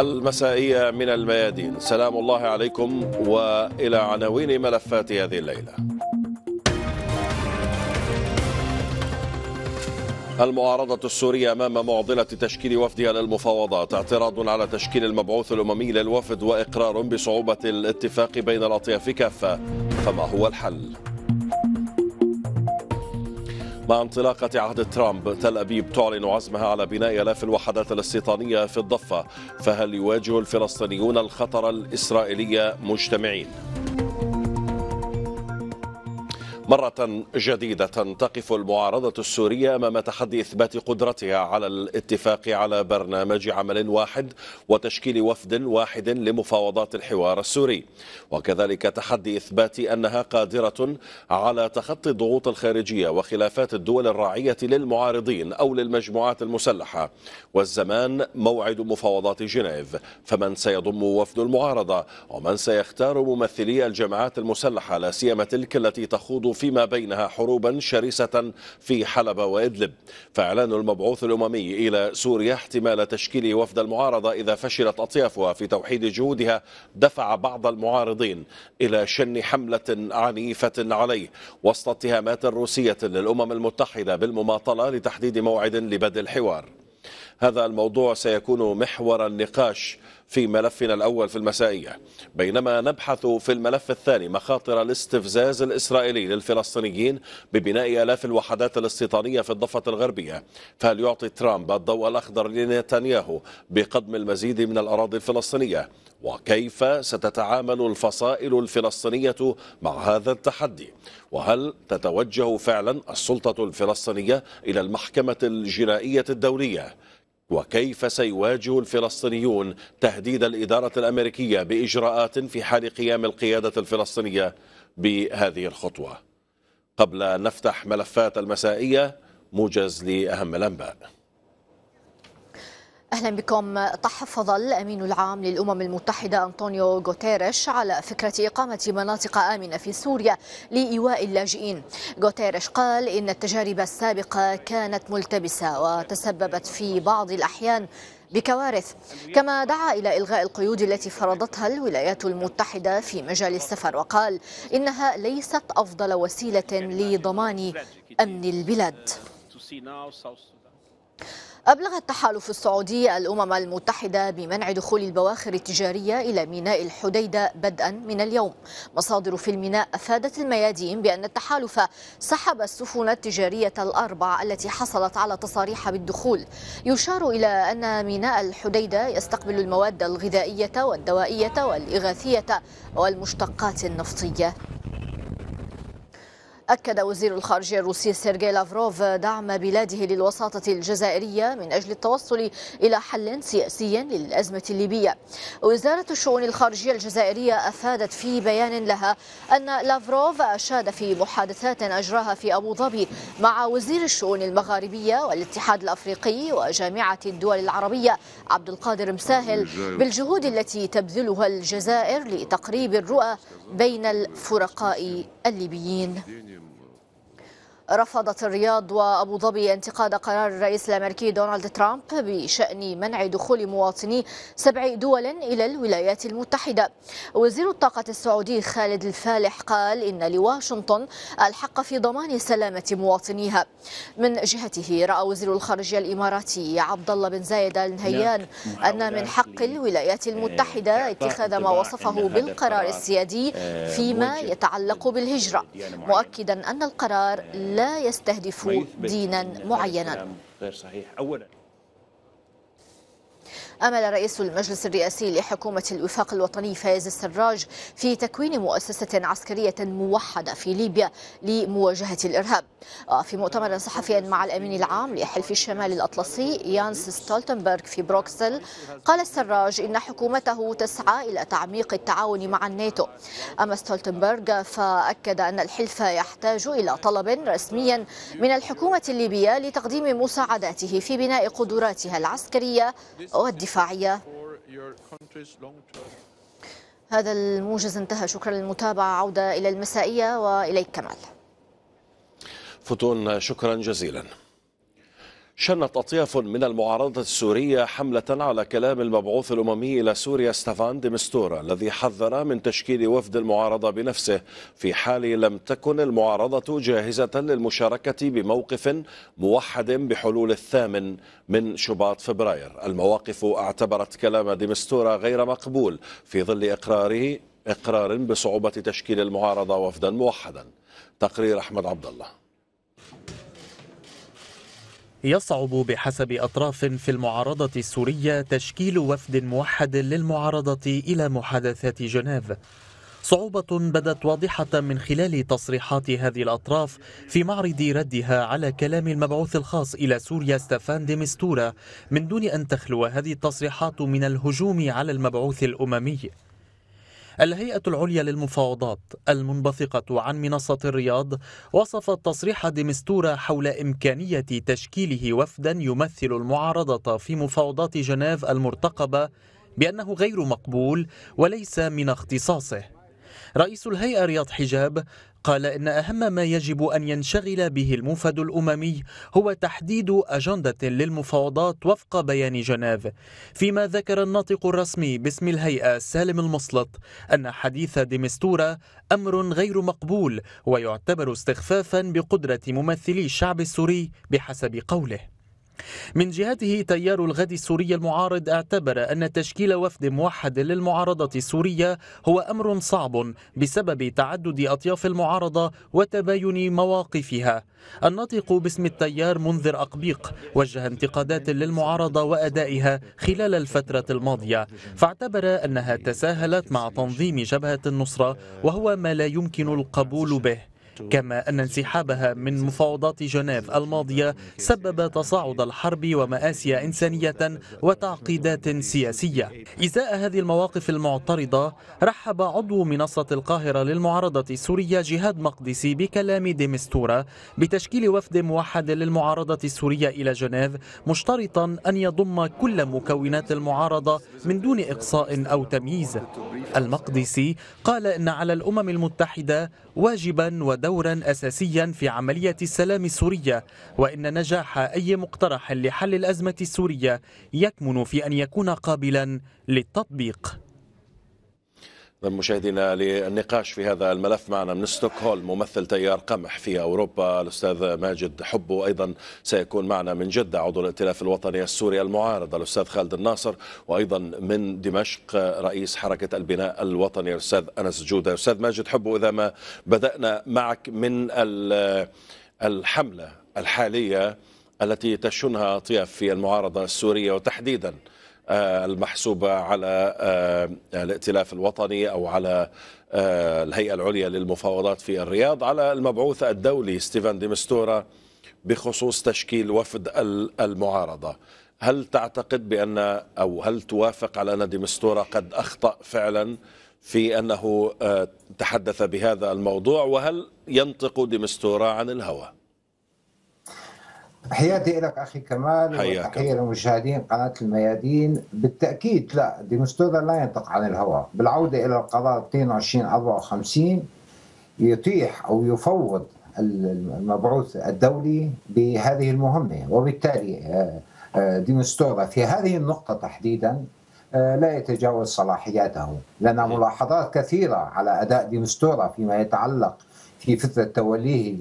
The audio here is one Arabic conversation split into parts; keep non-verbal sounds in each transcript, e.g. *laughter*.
المسائية من الميادين سلام الله عليكم وإلى عناوين ملفات هذه الليلة المعارضة السورية أمام معضلة تشكيل وفدها للمفاوضات اعتراض على تشكيل المبعوث الأممي للوفد وإقرار بصعوبة الاتفاق بين الأطياف كافة فما هو الحل؟ مع انطلاقة عهد ترامب تل أبيب تعلن عزمها على بناء آلاف الوحدات الاستيطانية في الضفة فهل يواجه الفلسطينيون الخطر الإسرائيلي مجتمعين؟ مرة جديدة تقف المعارضة السورية أمام تحدي إثبات قدرتها على الاتفاق على برنامج عمل واحد وتشكيل وفد واحد لمفاوضات الحوار السوري وكذلك تحدي إثبات أنها قادرة على تخطي الضغوط الخارجية وخلافات الدول الراعية للمعارضين أو للمجموعات المسلحة والزمان موعد مفاوضات جنيف فمن سيضم وفد المعارضة ومن سيختار ممثلي الجماعات المسلحة لا سيما تلك التي تخوض فيما بينها حروبا شرسة في حلب وإدلب فإعلان المبعوث الأممي إلى سوريا احتمال تشكيل وفد المعارضة إذا فشلت أطيافها في توحيد جهودها دفع بعض المعارضين إلى شن حملة عنيفة عليه وسط اتهامات روسية للأمم المتحدة بالمماطلة لتحديد موعد لبدء الحوار هذا الموضوع سيكون محور النقاش في ملفنا الأول في المسائية بينما نبحث في الملف الثاني مخاطر الاستفزاز الإسرائيلي للفلسطينيين ببناء آلاف الوحدات الاستيطانية في الضفة الغربية فهل يعطي ترامب الضوء الأخضر لنتنياهو بقدم المزيد من الأراضي الفلسطينية وكيف ستتعامل الفصائل الفلسطينية مع هذا التحدي وهل تتوجه فعلا السلطة الفلسطينية إلى المحكمة الجنائية الدولية وكيف سيواجه الفلسطينيون تهديد الإدارة الأمريكية بإجراءات في حال قيام القيادة الفلسطينية بهذه الخطوة قبل أن نفتح ملفات المسائية موجز لأهم الأنباء اهلا بكم تحفظ الامين العام للامم المتحده انطونيو غوتيريش على فكره اقامه مناطق امنه في سوريا لايواء اللاجئين. غوتيريش قال ان التجارب السابقه كانت ملتبسه وتسببت في بعض الاحيان بكوارث كما دعا إلى إلغاء القيود التي فرضتها الولايات المتحدة في مجال السفر وقال إنها ليست أفضل وسيلة لضمان أمن البلاد أبلغ التحالف السعودي الأمم المتحدة بمنع دخول البواخر التجارية إلى ميناء الحديدة بدءا من اليوم مصادر في الميناء أفادت الميادين بأن التحالف سحب السفن التجارية الأربع التي حصلت على تصاريح بالدخول يشار إلى أن ميناء الحديدة يستقبل المواد الغذائية والدوائية والإغاثية والمشتقات النفطية أكد وزير الخارجية الروسي سيرجي لافروف دعم بلاده للوساطة الجزائرية من أجل التوصل إلى حل سياسي للأزمة الليبية وزارة الشؤون الخارجية الجزائرية أفادت في بيان لها أن لافروف أشاد في محادثات أجراها في أبو ظبي مع وزير الشؤون المغاربية والاتحاد الأفريقي وجامعة الدول العربية عبد القادر مساهل بالجهود التي تبذلها الجزائر لتقريب الرؤى بين الفرقاء الليبيين رفضت الرياض وأبو ظبي انتقاد قرار الرئيس الأمريكي دونالد ترامب بشأن منع دخول مواطني سبع دول إلى الولايات المتحدة وزير الطاقة السعودي خالد الفالح قال إن لواشنطن الحق في ضمان سلامة مواطنيها من جهته رأى وزير الخارجية الإماراتي عبد الله بن زايد آل نهيان أن من حق الولايات المتحدة اتخاذ ما وصفه بالقرار السيادي فيما يتعلق بالهجرة مؤكدا أن القرار لا لا يستهدف دينا معينا غير صحيح أولا أمل رئيس المجلس الرئاسي لحكومة الوفاق الوطني فايز السراج في تكوين مؤسسة عسكرية موحدة في ليبيا لمواجهة الإرهاب في مؤتمر صحفي مع الأمين العام لحلف الشمال الأطلسي يانس ستولتنبرغ في بروكسل قال السراج إن حكومته تسعى إلى تعميق التعاون مع الناتو أما ستولتنبرغ فأكد أن الحلف يحتاج إلى طلب رسميا من الحكومة الليبية لتقديم مساعداته في بناء قدراتها العسكرية والدفاع الدفاعية هذا الموجز انتهى شكرا للمتابعة عودة إلى المسائية وإليك كمال فتون شكرا جزيلا شنت أطياف من المعارضة السورية حملة على كلام المبعوث الأممي إلى سوريا ستافان ديمستورا الذي حذر من تشكيل وفد المعارضة بنفسه في حال لم تكن المعارضة جاهزة للمشاركة بموقف موحد بحلول الثامن من شباط فبراير المواقف اعتبرت كلام ديمستورا غير مقبول في ظل إقراره إقرار بصعوبة تشكيل المعارضة وفدا موحدا تقرير أحمد عبد الله يصعب بحسب أطراف في المعارضة السورية تشكيل وفد موحد للمعارضة إلى محادثات جنيف صعوبة بدت واضحة من خلال تصريحات هذه الأطراف في معرض ردها على كلام المبعوث الخاص إلى سوريا ستافان ديمستورا من دون أن تخلو هذه التصريحات من الهجوم على المبعوث الأممي الهيئة العليا للمفاوضات المنبثقة عن منصة الرياض وصفت تصريح ديمستورا حول إمكانية تشكيله وفدا يمثل المعارضة في مفاوضات جنيف المرتقبة بأنه غير مقبول وليس من اختصاصه رئيس الهيئة رياض حجاب قال إن أهم ما يجب أن ينشغل به الموفد الأممي هو تحديد أجندة للمفاوضات وفق بيان جنيف فيما ذكر الناطق الرسمي باسم الهيئة سالم المصلط أن حديث ديمستورة أمر غير مقبول ويعتبر استخفافا بقدرة ممثلي الشعب السوري بحسب قوله من جهته تيار الغد السوري المعارض اعتبر أن تشكيل وفد موحد للمعارضة السورية هو أمر صعب بسبب تعدد أطياف المعارضة وتباين مواقفها الناطق باسم التيار منذر أقبيق وجه انتقادات للمعارضة وأدائها خلال الفترة الماضية فاعتبر أنها تساهلت مع تنظيم جبهة النصرة وهو ما لا يمكن القبول به كما أن انسحابها من مفاوضات جنيف الماضية سبب تصاعد الحرب ومآسي إنسانية وتعقيدات سياسية إزاء هذه المواقف المعترضة رحب عضو منصة القاهرة للمعارضة السورية جهاد مقدسي بكلام ديمستورة بتشكيل وفد موحد للمعارضة السورية إلى جنيف مشترطا أن يضم كل مكونات المعارضة من دون إقصاء أو تمييز المقدسي قال إن على الأمم المتحدة واجبا ودورا أساسيا في عملية السلام السورية وإن نجاح أي مقترح لحل الأزمة السورية يكمن في أن يكون قابلا للتطبيق مشاهدينا للنقاش في هذا الملف معنا من ستوكهولم ممثل تيار قمح في اوروبا الاستاذ ماجد حبو ايضا سيكون معنا من جده عضو الائتلاف الوطني السوري المعارض الاستاذ خالد الناصر وايضا من دمشق رئيس حركه البناء الوطني الاستاذ انس جوده استاذ ماجد حبو اذا ما بدانا معك من الحمله الحاليه التي تشنها اطياف في المعارضه السوريه وتحديدا آه، المحسوبة على آه، الائتلاف الوطني أو على آه، الهيئة العليا للمفاوضات في الرياض على المبعوث الدولي ستيفان ديمستورا بخصوص تشكيل وفد المعارضة هل تعتقد بأن أو هل توافق على أن ديمستورا قد أخطأ فعلا في أنه تحدث بهذا الموضوع وهل ينطق ديمستورا عن الهوى؟ حياتي لك اخي كمال وتحيه لمشاهدين قناه الميادين بالتاكيد لا ديمستودا لا ينطق عن الهوى بالعوده الى القرار 22 54 يطيح او يفوض المبعوث الدولي بهذه المهمه وبالتالي آه، آه، ديمستودا في هذه النقطه تحديدا آه، لا يتجاوز صلاحياته لنا ملاحظات كثيره على اداء ديمستودا فيما يتعلق في فتره توليه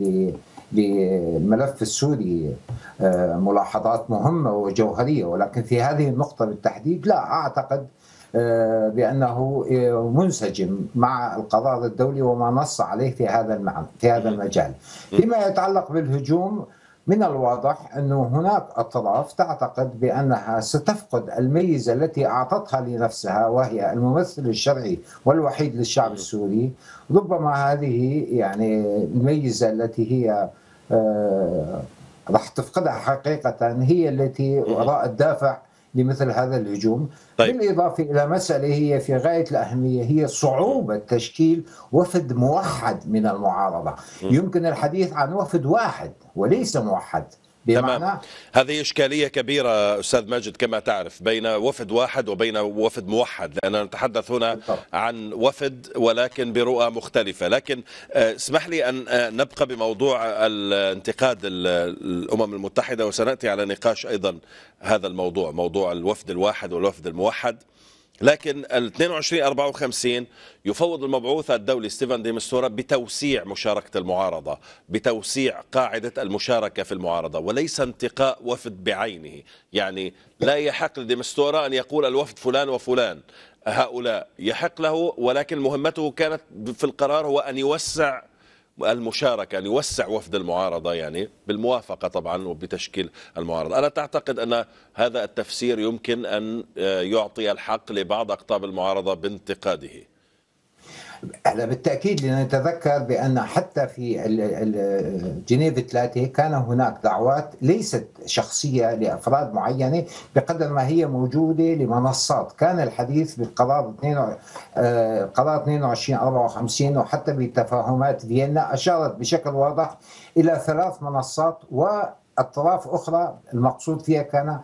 للملف السوري آه، ملاحظات مهمة وجوهرية ولكن في هذه النقطة بالتحديد لا أعتقد آه، بأنه آه، منسجم مع القرار الدولي وما نص عليه في هذا المعنى في هذا المجال فيما يتعلق بالهجوم من الواضح أنه هناك أطراف تعتقد بأنها ستفقد الميزة التي أعطتها لنفسها وهي الممثل الشرعي والوحيد للشعب السوري ربما هذه يعني الميزة التي هي آه، راح تفقدها حقيقة هي التي وراء الدافع لمثل هذا الهجوم طيب. بالإضافة إلى مسألة هي في غاية الأهمية هي صعوبة تشكيل وفد موحد من المعارضة م. يمكن الحديث عن وفد واحد وليس موحد بمعنى تمام. هذه إشكالية كبيرة أستاذ ماجد كما تعرف بين وفد واحد وبين وفد موحد لأننا نتحدث هنا عن وفد ولكن برؤى مختلفة لكن آه، اسمح لي أن آه، نبقى بموضوع الانتقاد الأمم المتحدة وسنأتي على نقاش أيضا هذا الموضوع موضوع الوفد الواحد والوفد الموحد لكن ال 22 54 يفوض المبعوث الدولي ستيفن ديمستورا بتوسيع مشاركة المعارضة بتوسيع قاعدة المشاركة في المعارضة وليس انتقاء وفد بعينه يعني لا يحق لديمستورا أن يقول الوفد فلان وفلان هؤلاء يحق له ولكن مهمته كانت في القرار هو أن يوسع المشاركة يعني يوسع وفد المعارضة يعني بالموافقة طبعا وبتشكيل المعارضة ألا تعتقد أن هذا التفسير يمكن أن آه، يعطي الحق لبعض أقطاب المعارضة بانتقاده احنا بالتاكيد لنتذكر بان حتى في جنيف ثلاثه كان هناك دعوات ليست شخصيه لافراد معينه بقدر ما هي موجوده لمنصات، كان الحديث بالقرار 22 قرار 22 54 وحتى بتفاهمات فيينا اشارت بشكل واضح الى ثلاث منصات و اطراف اخرى المقصود فيها كان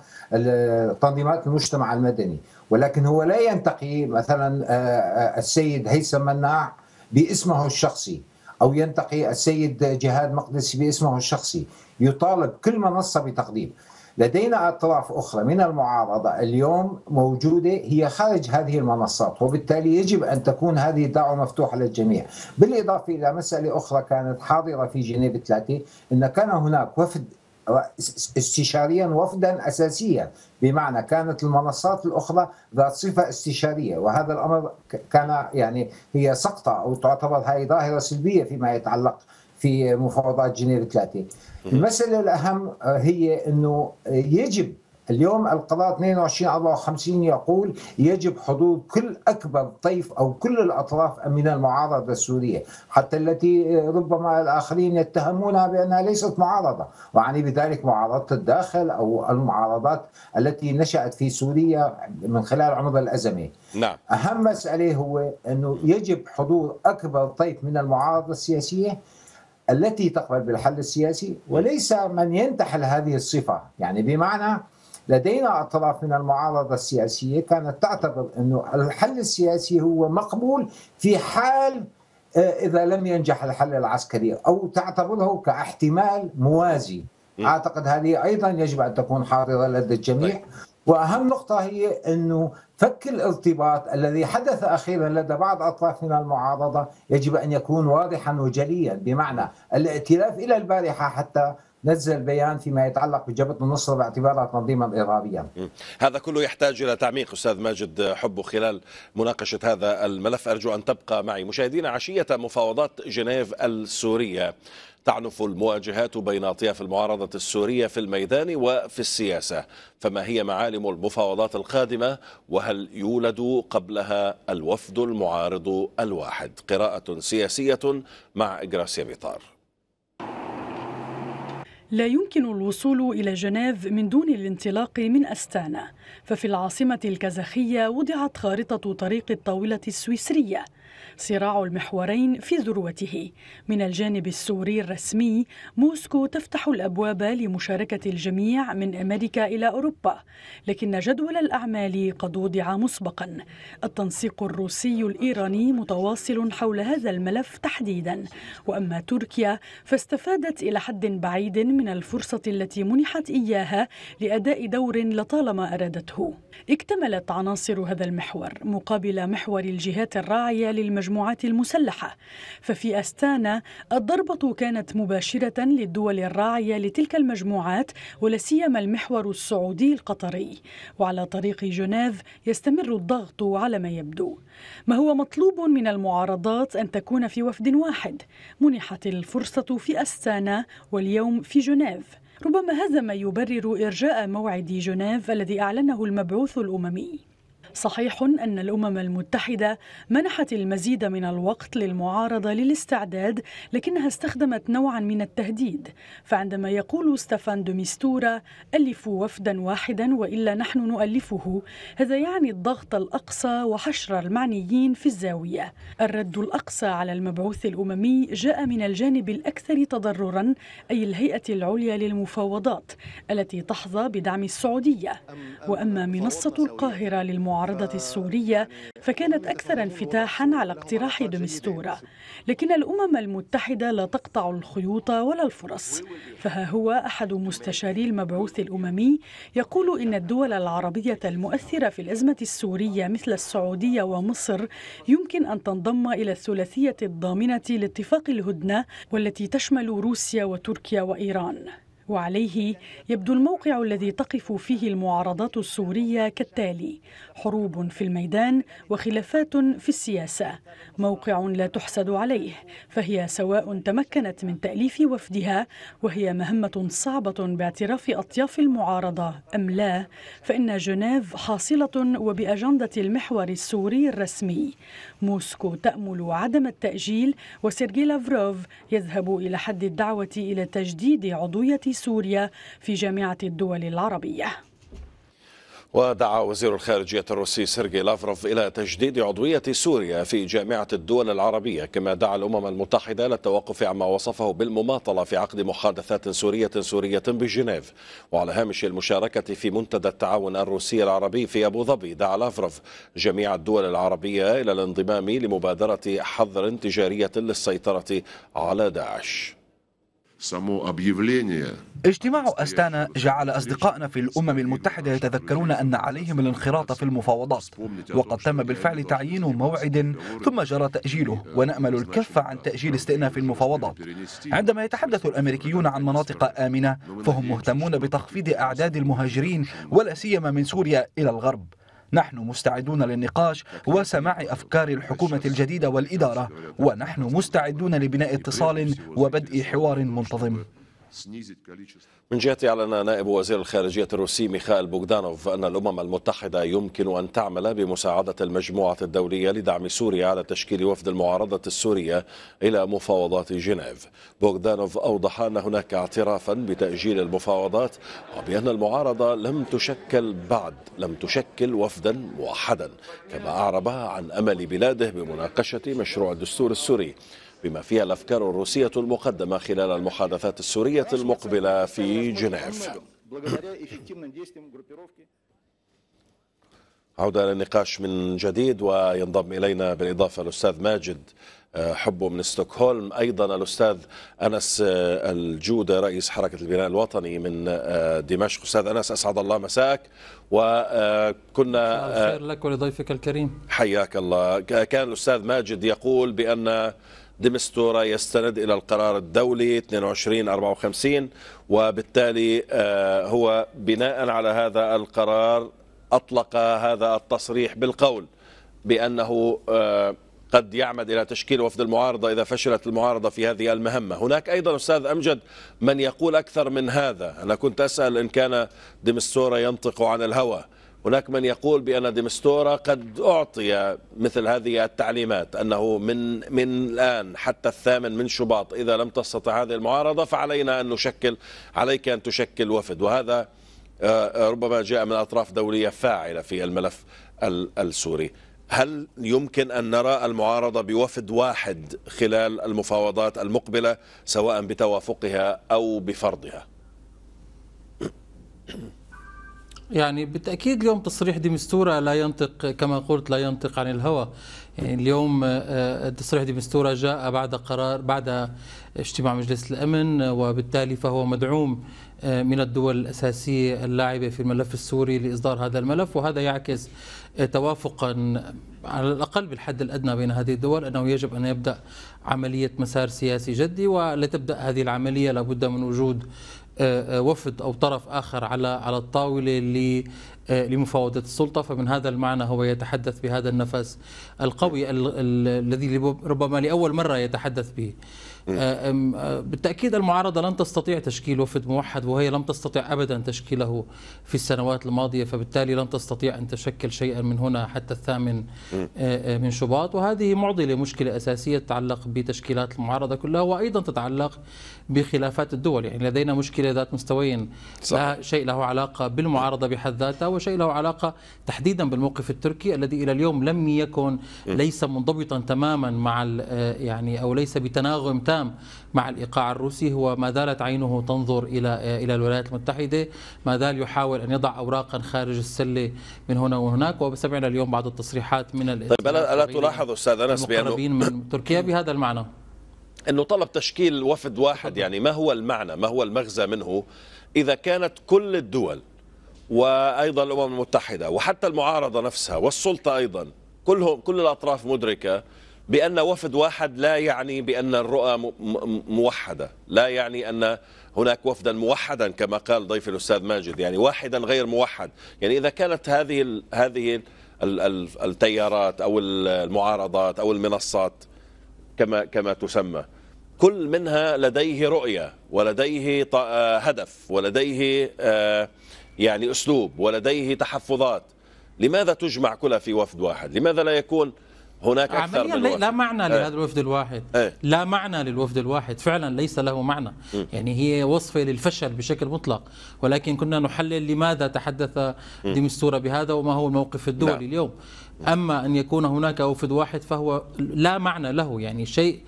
تنظيمات المجتمع المدني ولكن هو لا ينتقي مثلا آه، آه، السيد هيثم مناع باسمه الشخصي او ينتقي السيد جهاد مقدسي باسمه الشخصي يطالب كل منصه بتقديم لدينا اطراف اخرى من المعارضه اليوم موجوده هي خارج هذه المنصات وبالتالي يجب ان تكون هذه الدعوه مفتوحه للجميع، بالاضافه الى مساله اخرى كانت حاضره في جنيف 3 ان كان هناك وفد استشاريا وفدا اساسيا بمعنى كانت المنصات الاخرى ذات صفه استشاريه وهذا الامر كان يعني هي سقطه او تعتبر هذه ظاهره سلبيه فيما يتعلق في مفاوضات جنيف 30 المساله الاهم هي انه يجب اليوم القضاء 22 أضواء 50 يقول يجب حضور كل أكبر طيف أو كل الأطراف من المعارضة السورية حتى التي ربما الآخرين يتهمونها بأنها ليست معارضة وأعني بذلك معارضة الداخل أو المعارضات التي نشأت في سوريا من خلال عمر الأزمة نعم. أهم مسألة هو أنه يجب حضور أكبر طيف من المعارضة السياسية التي تقبل بالحل السياسي وليس من ينتحل هذه الصفة يعني بمعنى لدينا أطراف من المعارضة السياسية كانت تعتبر أنه الحل السياسي هو مقبول في حال آه، إذا لم ينجح الحل العسكري أو تعتبره كاحتمال موازي أعتقد هذه أيضا يجب أن تكون حاضرة لدى الجميع طيب. واهم نقطه هي انه فك الارتباط الذي حدث اخيرا لدى بعض اطراف من المعارضه يجب ان يكون واضحا وجليا بمعنى الائتلاف الى البارحه حتى نزل بيان فيما يتعلق بجبهه النصره باعتبارها تنظيما ارهابيا. هذا كله يحتاج الى تعميق استاذ ماجد حبه خلال مناقشه هذا الملف ارجو ان تبقى معي مشاهدينا عشيه مفاوضات جنيف السوريه تعنف المواجهات بين اطياف المعارضه السوريه في الميدان وفي السياسه فما هي معالم المفاوضات القادمه وهل يولد قبلها الوفد المعارض الواحد قراءه سياسيه مع إجراسيا بيطار لا يمكن الوصول إلى جنيف من دون الانطلاق من أستانا ففي العاصمة الكازاخية وضعت خارطة طريق الطاولة السويسرية صراع المحورين في ذروته من الجانب السوري الرسمي موسكو تفتح الابواب لمشاركه الجميع من امريكا الى اوروبا لكن جدول الاعمال قد وضع مسبقا التنسيق الروسي الايراني متواصل حول هذا الملف تحديدا واما تركيا فاستفادت الى حد بعيد من الفرصه التي منحت اياها لاداء دور لطالما ارادته اكتملت عناصر هذا المحور مقابل محور الجهات الراعيه للمجال المجموعات المسلحة ففي أستانا الضربة كانت مباشرة للدول الراعية لتلك المجموعات ولسيما المحور السعودي القطري وعلى طريق جنيف يستمر الضغط على ما يبدو ما هو مطلوب من المعارضات أن تكون في وفد واحد منحت الفرصة في أستانا واليوم في جنيف ربما هذا ما يبرر إرجاء موعد جنيف الذي أعلنه المبعوث الأممي صحيح أن الأمم المتحدة منحت المزيد من الوقت للمعارضة للاستعداد لكنها استخدمت نوعا من التهديد فعندما يقول ستافان دوميستورا Mistura ألفوا وفدا واحدا وإلا نحن نؤلفه هذا يعني الضغط الأقصى وحشر المعنيين في الزاوية الرد الأقصى على المبعوث الأممي جاء من الجانب الأكثر تضررا أي الهيئة العليا للمفاوضات التي تحظى بدعم السعودية وأما منصة القاهرة للمعارضة المعارضة السورية فكانت أكثر انفتاحا على اقتراح دمستورة لكن الأمم المتحدة لا تقطع الخيوط ولا الفرص فها هو أحد مستشاري المبعوث الأممي يقول إن الدول العربية المؤثرة في الأزمة السورية مثل السعودية ومصر يمكن أن تنضم إلى الثلاثية الضامنة لاتفاق الهدنة والتي تشمل روسيا وتركيا وإيران وعليه يبدو الموقع الذي تقف فيه المعارضات السورية كالتالي حروب في الميدان وخلافات في السياسة موقع لا تحسد عليه فهي سواء تمكنت من تأليف وفدها وهي مهمة صعبة باعتراف أطياف المعارضة أم لا فإن جنيف حاصلة وبأجندة المحور السوري الرسمي موسكو تأمل عدم التأجيل وسيرجي لافروف يذهب إلى حد الدعوة إلى تجديد عضوية سوريا في جامعة الدول العربية ودعا وزير الخارجية الروسي سيرجي لافروف إلى تجديد عضوية سوريا في جامعة الدول العربية كما دعا الأمم المتحدة للتوقف عما وصفه بالمماطلة في عقد محادثات سورية سورية بجنيف وعلى هامش المشاركة في منتدى التعاون الروسي العربي في أبو ظبي دعا لافروف جميع الدول العربية إلى الانضمام لمبادرة حظر تجارية للسيطرة على داعش اجتماع أستانا جعل أصدقائنا في الأمم المتحدة يتذكرون أن عليهم الانخراط في المفاوضات وقد تم بالفعل تعيين موعد ثم جرى تأجيله ونأمل الكف عن تأجيل استئناف المفاوضات عندما يتحدث الأمريكيون عن مناطق آمنة فهم مهتمون بتخفيض أعداد المهاجرين ولا سيما من سوريا إلى الغرب نحن مستعدون للنقاش وسماع أفكار الحكومة الجديدة والإدارة ونحن مستعدون لبناء اتصال وبدء حوار منتظم من جهتي أعلن نائب وزير الخارجية الروسي ميخائيل بوغدانوف أن الأمم المتحدة يمكن أن تعمل بمساعدة المجموعة الدولية لدعم سوريا على تشكيل وفد المعارضة السورية إلى مفاوضات جنيف بوغدانوف أوضح أن هناك اعترافا بتأجيل المفاوضات وبأن المعارضة لم تشكل بعد لم تشكل وفدا موحدا كما أعرب عن أمل بلاده بمناقشة مشروع الدستور السوري بما فيها الأفكار الروسية المقدمة خلال المحادثات السورية المقبلة في جنيف عودة للنقاش من جديد وينضم إلينا بالإضافة الأستاذ ماجد آه، حبه من ستوكهولم أيضا الأستاذ أنس آه، الجودة رئيس حركة البناء الوطني من آه، دمشق أستاذ أنس أسعد الله مساك وكنا خير لك ولضيفك الكريم حياك الله كان الأستاذ ماجد يقول بأن ديمستورا يستند إلى القرار الدولي 2254 وبالتالي آه، هو بناء على هذا القرار أطلق هذا التصريح بالقول بأنه آه، قد يعمد إلى تشكيل وفد المعارضة إذا فشلت المعارضة في هذه المهمة هناك أيضا أستاذ أمجد من يقول أكثر من هذا أنا كنت أسأل إن كان ديمستورا ينطق عن الهوى هناك من يقول بأن دمستورا قد أعطي مثل هذه التعليمات أنه من من الآن حتى الثامن من شباط إذا لم تستطع هذه المعارضة فعلينا أن نشكل عليك أن تشكل وفد وهذا آه، آه، ربما جاء من أطراف دولية فاعلة في الملف السوري هل يمكن أن نرى المعارضة بوفد واحد خلال المفاوضات المقبلة سواء بتوافقها أو بفرضها؟ يعني بالتاكيد اليوم تصريح ديمستورا لا ينطق كما قلت لا ينطق عن الهوى يعني اليوم آه، آه، تصريح ديمستورا جاء بعد قرار بعد اجتماع مجلس الامن وبالتالي فهو مدعوم آه، من الدول الاساسيه اللاعبه في الملف السوري لاصدار هذا الملف وهذا يعكس توافقا على الاقل بالحد الادنى بين هذه الدول انه يجب ان يبدا عمليه مسار سياسي جدي ولتبدا هذه العمليه لابد من وجود آه، آه، وفد او طرف اخر على على الطاوله آه، لمفاوضة السلطة فمن هذا المعنى هو يتحدث بهذا النفس القوي الذي ربما لأول مرة يتحدث به آه، آه، بالتأكيد المعارضة لن تستطيع تشكيل وفد موحد وهي لم تستطع أبدا تشكيله في السنوات الماضية فبالتالي لن تستطيع أن تشكل شيئا من هنا حتى الثامن من شباط وهذه معضلة مشكلة أساسية تتعلق بتشكيلات المعارضة كلها وأيضا تتعلق بخلافات الدول يعني لدينا مشكلة ذات مستويين لا شيء له علاقة بالمعارضة بحد ذاتها هو شيء له علاقة تحديدا بالموقف التركي الذي إلى اليوم لم يكن إيه. ليس منضبطا تماما مع آه، يعني أو ليس بتناغم تام مع الإيقاع الروسي هو ما زالت عينه تنظر إلى آه، إلى الولايات المتحدة ما زال يحاول أن يضع أوراقا خارج السلة من هنا وهناك وسمعنا اليوم بعض التصريحات من طيب ألا تلاحظ أستاذ أنس بأنه من تركيا بهذا المعنى انه طلب تشكيل وفد واحد يعني ما هو المعنى ما هو المغزى منه اذا كانت كل الدول وايضا الامم المتحده وحتى المعارضه نفسها والسلطه ايضا كلهم كل الاطراف مدركه بان وفد واحد لا يعني بان الرؤى موحده، لا يعني ان هناك وفدا موحدا كما قال ضيفي الاستاذ ماجد، يعني واحدا غير موحد، يعني اذا كانت هذه ال هذه ال التيارات او المعارضات او المنصات كما كما تسمى كل منها لديه رؤيه ولديه آه، هدف ولديه آه يعني أسلوب ولديه تحفظات لماذا تجمع كلها في وفد واحد لماذا لا يكون هناك أكثر عمليا من وفد؟ لا معنى أه؟ لهذا الوفد الواحد أه؟ لا معنى للوفد الواحد فعلا ليس له معنى م. يعني هي وصفة للفشل بشكل مطلق ولكن كنا نحلل لماذا تحدث ديمستورة بهذا وما هو الموقف الدولي لا. نعم. اليوم أما أن يكون هناك وفد واحد فهو لا معنى له يعني شيء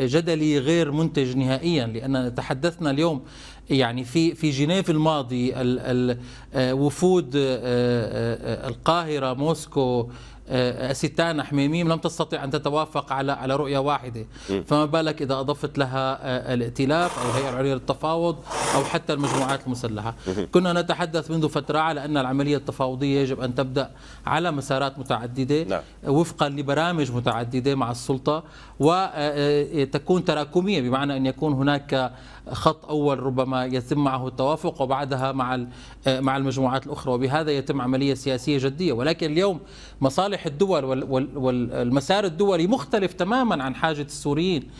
جدلي غير منتج نهائيا لأن تحدثنا اليوم يعني في في جنيف الماضي آه، وفود آه، آه، القاهره موسكو أستانا حميميم لم تستطع أن تتوافق على على رؤية واحدة فما بالك إذا أضفت لها الائتلاف أو الهيئة العليا للتفاوض أو حتى المجموعات المسلحة كنا نتحدث منذ فترة على أن العملية التفاوضية يجب أن تبدأ على مسارات متعددة نعم. وفقا لبرامج متعددة مع السلطة وتكون تراكمية بمعنى أن يكون هناك خط أول ربما يتم معه التوافق وبعدها مع مع المجموعات الأخرى وبهذا يتم عملية سياسية جدية ولكن اليوم مصالح الدول والمسار الدولي مختلف تماما عن حاجة السوريين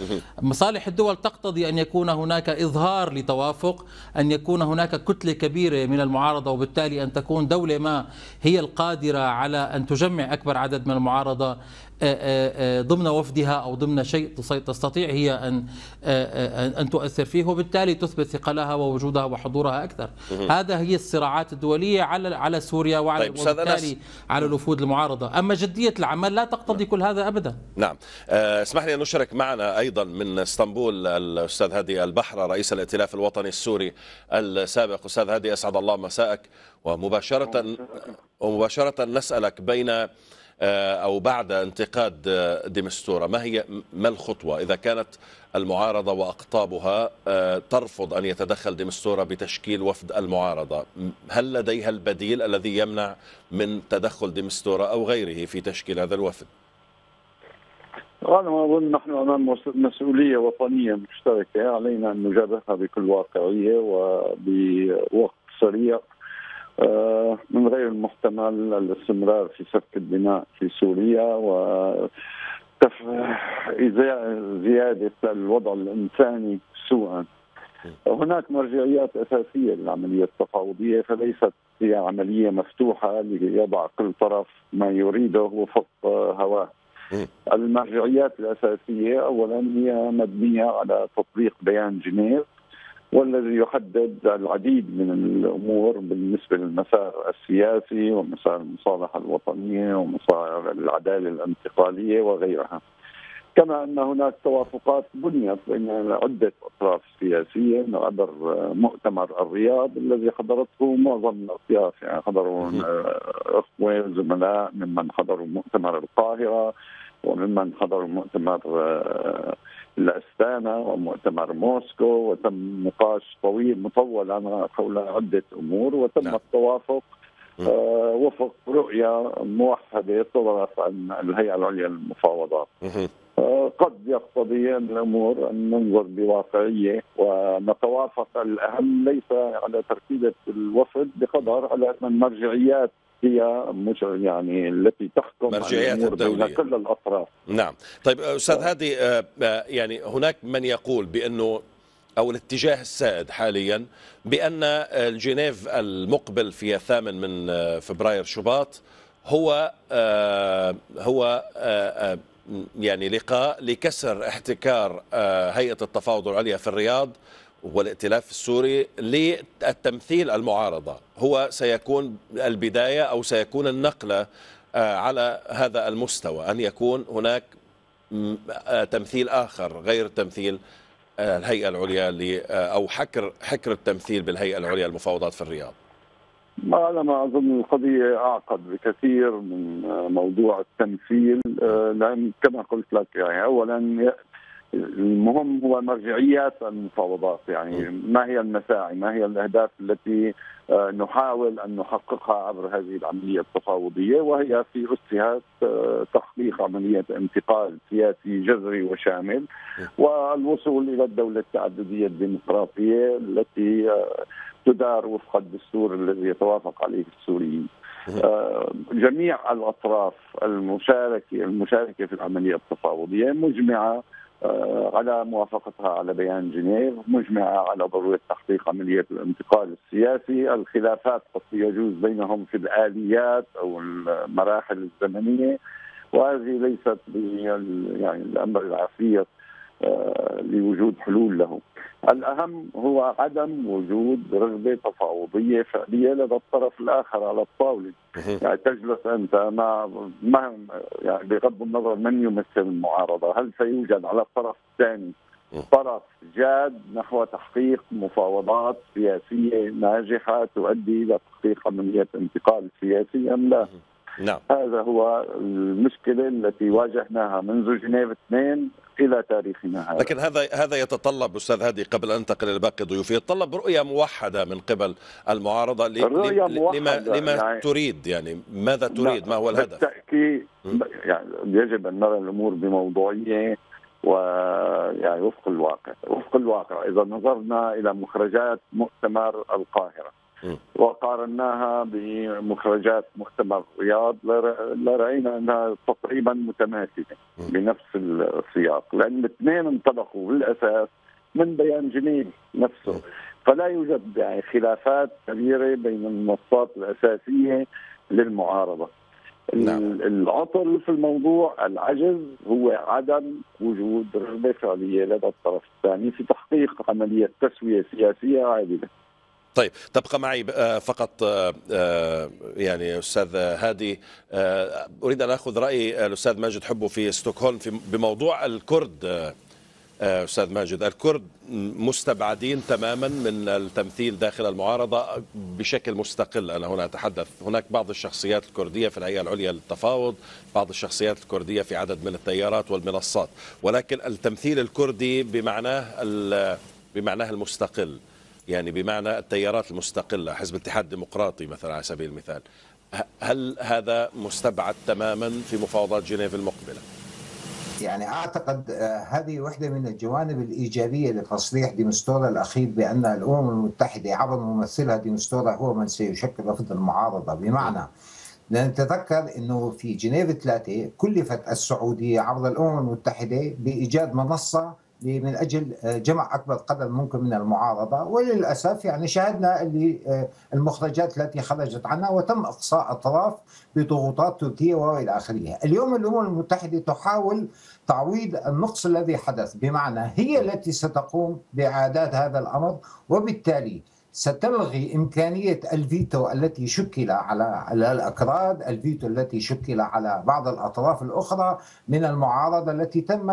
مصالح الدول تقتضي أن يكون هناك إظهار لتوافق أن يكون هناك كتلة كبيرة من المعارضة وبالتالي أن تكون دولة ما هي القادرة على أن تجمع أكبر عدد من المعارضة آه، آه، آه، ضمن وفدها او ضمن شيء تستطيع هي ان ان تؤثر فيه وبالتالي تثبت ثقلها ووجودها وحضورها اكثر. هذا هي الصراعات الدوليه على على سوريا وعلى طيب وبالتالي على الوفود المعارضه، اما جديه العمل لا تقتضي نعم. كل هذا ابدا. نعم. اسمح لي ان اشرك معنا ايضا من اسطنبول الاستاذ هادي البحر رئيس الائتلاف الوطني السوري السابق استاذ هادي اسعد الله مساءك ومباشره ومباشره نسالك بين آه، أو بعد انتقاد آه، ديمستورا ما هي ما الخطوة إذا كانت المعارضة وأقطابها آه، ترفض أن يتدخل ديمستورا بتشكيل وفد المعارضة هل لديها البديل الذي يمنع من تدخل ديمستورا أو غيره في تشكيل هذا الوفد؟ أنا اظن نحن امام مسؤوليه وطنيه مشتركه علينا ان نجابهها بكل واقعيه وبوقت سريع آه، من غير المحتمل الاستمرار في سفك الدماء في سوريا و زيادة الوضع الإنساني سوءا هناك مرجعيات أساسية للعملية التفاوضية فليست هي عملية مفتوحة ليضع كل طرف ما يريده وفق هواه المرجعيات الأساسية أولا هي مبنية على تطبيق بيان جنيف والذي يحدد العديد من الامور بالنسبه للمسار السياسي ومسار المصالحه الوطنيه ومسار العداله الانتقاليه وغيرها. كما ان هناك توافقات بنيت بين عده اطراف سياسيه من عبر مؤتمر الرياض الذي حضرته معظم الاطياف يعني حضروا اخوه زملاء ممن حضروا مؤتمر القاهره وممن حضروا مؤتمر آه لاستانا ومؤتمر موسكو وتم نقاش طويل مطول حول عده امور وتم نعم. التوافق آه وفق رؤيه موحده صدرت عن الهيئه العليا للمفاوضات. آه قد يقتضي الامور ان ننظر بواقعيه ونتوافق الاهم ليس على تركيبه الوفد بقدر على ان المرجعيات هي مش يعني التي تحكم مرجعيات الدولية بين كل الأطراف نعم طيب أستاذ هادي آه، آه، يعني هناك من يقول بأنه أو الاتجاه السائد حاليا بأن الجنيف المقبل في الثامن من آه، فبراير شباط هو هو يعني لقاء لكسر احتكار هيئة التفاوض العليا في الرياض والائتلاف السوري للتمثيل المعارضة هو سيكون البداية أو سيكون النقلة آه، على هذا المستوى أن يكون هناك آه، تمثيل آخر غير تمثيل آه، الهيئة العليا أو حكر حكر التمثيل بالهيئة العليا المفاوضات في الرياض ما أنا ما أظن القضية أعقد بكثير من موضوع التمثيل لأن كما قلت لك يعني أولا المهم هو مرجعيات المفاوضات يعني ما هي المساعي ما هي الأهداف التي آه، نحاول أن نحققها عبر هذه العملية التفاوضية وهي في اسسها آه، تحقيق عملية انتقال سياسي جذري وشامل والوصول إلى الدولة التعددية الديمقراطية التي آه، تدار وفق الدستور الذي يتوافق عليه السوريين جميع الأطراف المشاركة المشاركة في العملية التفاوضية مجمعة آه، على موافقتها على بيان جنيف مجمعة على ضرورة تحقيق عملية الانتقال السياسي الخلافات قد يجوز بينهم في الآليات أو المراحل الزمنية وهذه ليست يعني الأمر العافية آه، لوجود حلول له. الاهم هو عدم وجود رغبه تفاوضيه فعليه لدى الطرف الاخر على الطاوله. يعني تجلس انت مع ما يعني بغض النظر من يمثل المعارضه، هل سيوجد على الطرف الثاني إيه. طرف جاد نحو تحقيق مفاوضات سياسيه ناجحه تؤدي الى تحقيق عمليه انتقال سياسي ام لا؟ نعم. هذا هو المشكله التي واجهناها منذ جنيف 2 الى تاريخنا هذا لكن هذا هذا يتطلب استاذ هادي قبل ان انتقل الى باقي ضيوفي يتطلب رؤيه موحده من قبل المعارضه ل... لما لما يعني تريد يعني ماذا تريد ما هو الهدف بالتاكيد يعني يجب ان نرى الامور بموضوعيه ويعني وفق الواقع وفق الواقع اذا نظرنا الى مخرجات مؤتمر القاهره وقارناها بمخرجات مؤتمر الرياض لراينا انها تقريبا متماثله بنفس السياق لان الاثنين انطلقوا بالاساس من بيان جنيف نفسه فلا يوجد يعني خلافات كبيره بين المنصات الاساسيه للمعارضه نعم. العطل في الموضوع العجز هو عدم وجود رغبه فعليه لدى الطرف الثاني في تحقيق عمليه تسويه سياسيه عادله طيب تبقى معي آه، فقط آه، آه، يعني استاذ هادي اريد ان اخذ راي الاستاذ ماجد حبه في ستوكهولم في بموضوع الكرد استاذ ماجد الكرد مستبعدين تماما من التمثيل داخل المعارضه بشكل مستقل انا هنا اتحدث هناك بعض الشخصيات الكرديه في الهيئه العليا للتفاوض بعض الشخصيات الكرديه في عدد من التيارات والمنصات ولكن التمثيل الكردي بمعناه بمعناه المستقل يعني بمعنى التيارات المستقلة حزب الاتحاد الديمقراطي مثلا على سبيل المثال هل هذا مستبعد تماما في مفاوضات جنيف المقبلة؟ يعني اعتقد آه، هذه واحده من الجوانب الايجابيه لتصريح ديمستورا الاخير بان الامم المتحده عبر ممثلها ديمستورا هو من سيشكل رفض المعارضه بمعنى نتذكر انه في جنيف ثلاثه كلفت السعوديه عبر الامم المتحده بايجاد منصه من اجل آه، جمع اكبر قدر ممكن من المعارضه وللاسف يعني شاهدنا اللي آه، المخرجات التي خرجت عنها وتم اقصاء اطراف بضغوطات تركيه والى اخره. اليوم الامم المتحده تحاول تعويض النقص الذي حدث بمعنى هي التي ستقوم باعادات هذا الامر وبالتالي ستلغي إمكانية الفيتو التي شكل على الأكراد الفيتو التي شكل على بعض الأطراف الأخرى من المعارضة التي تم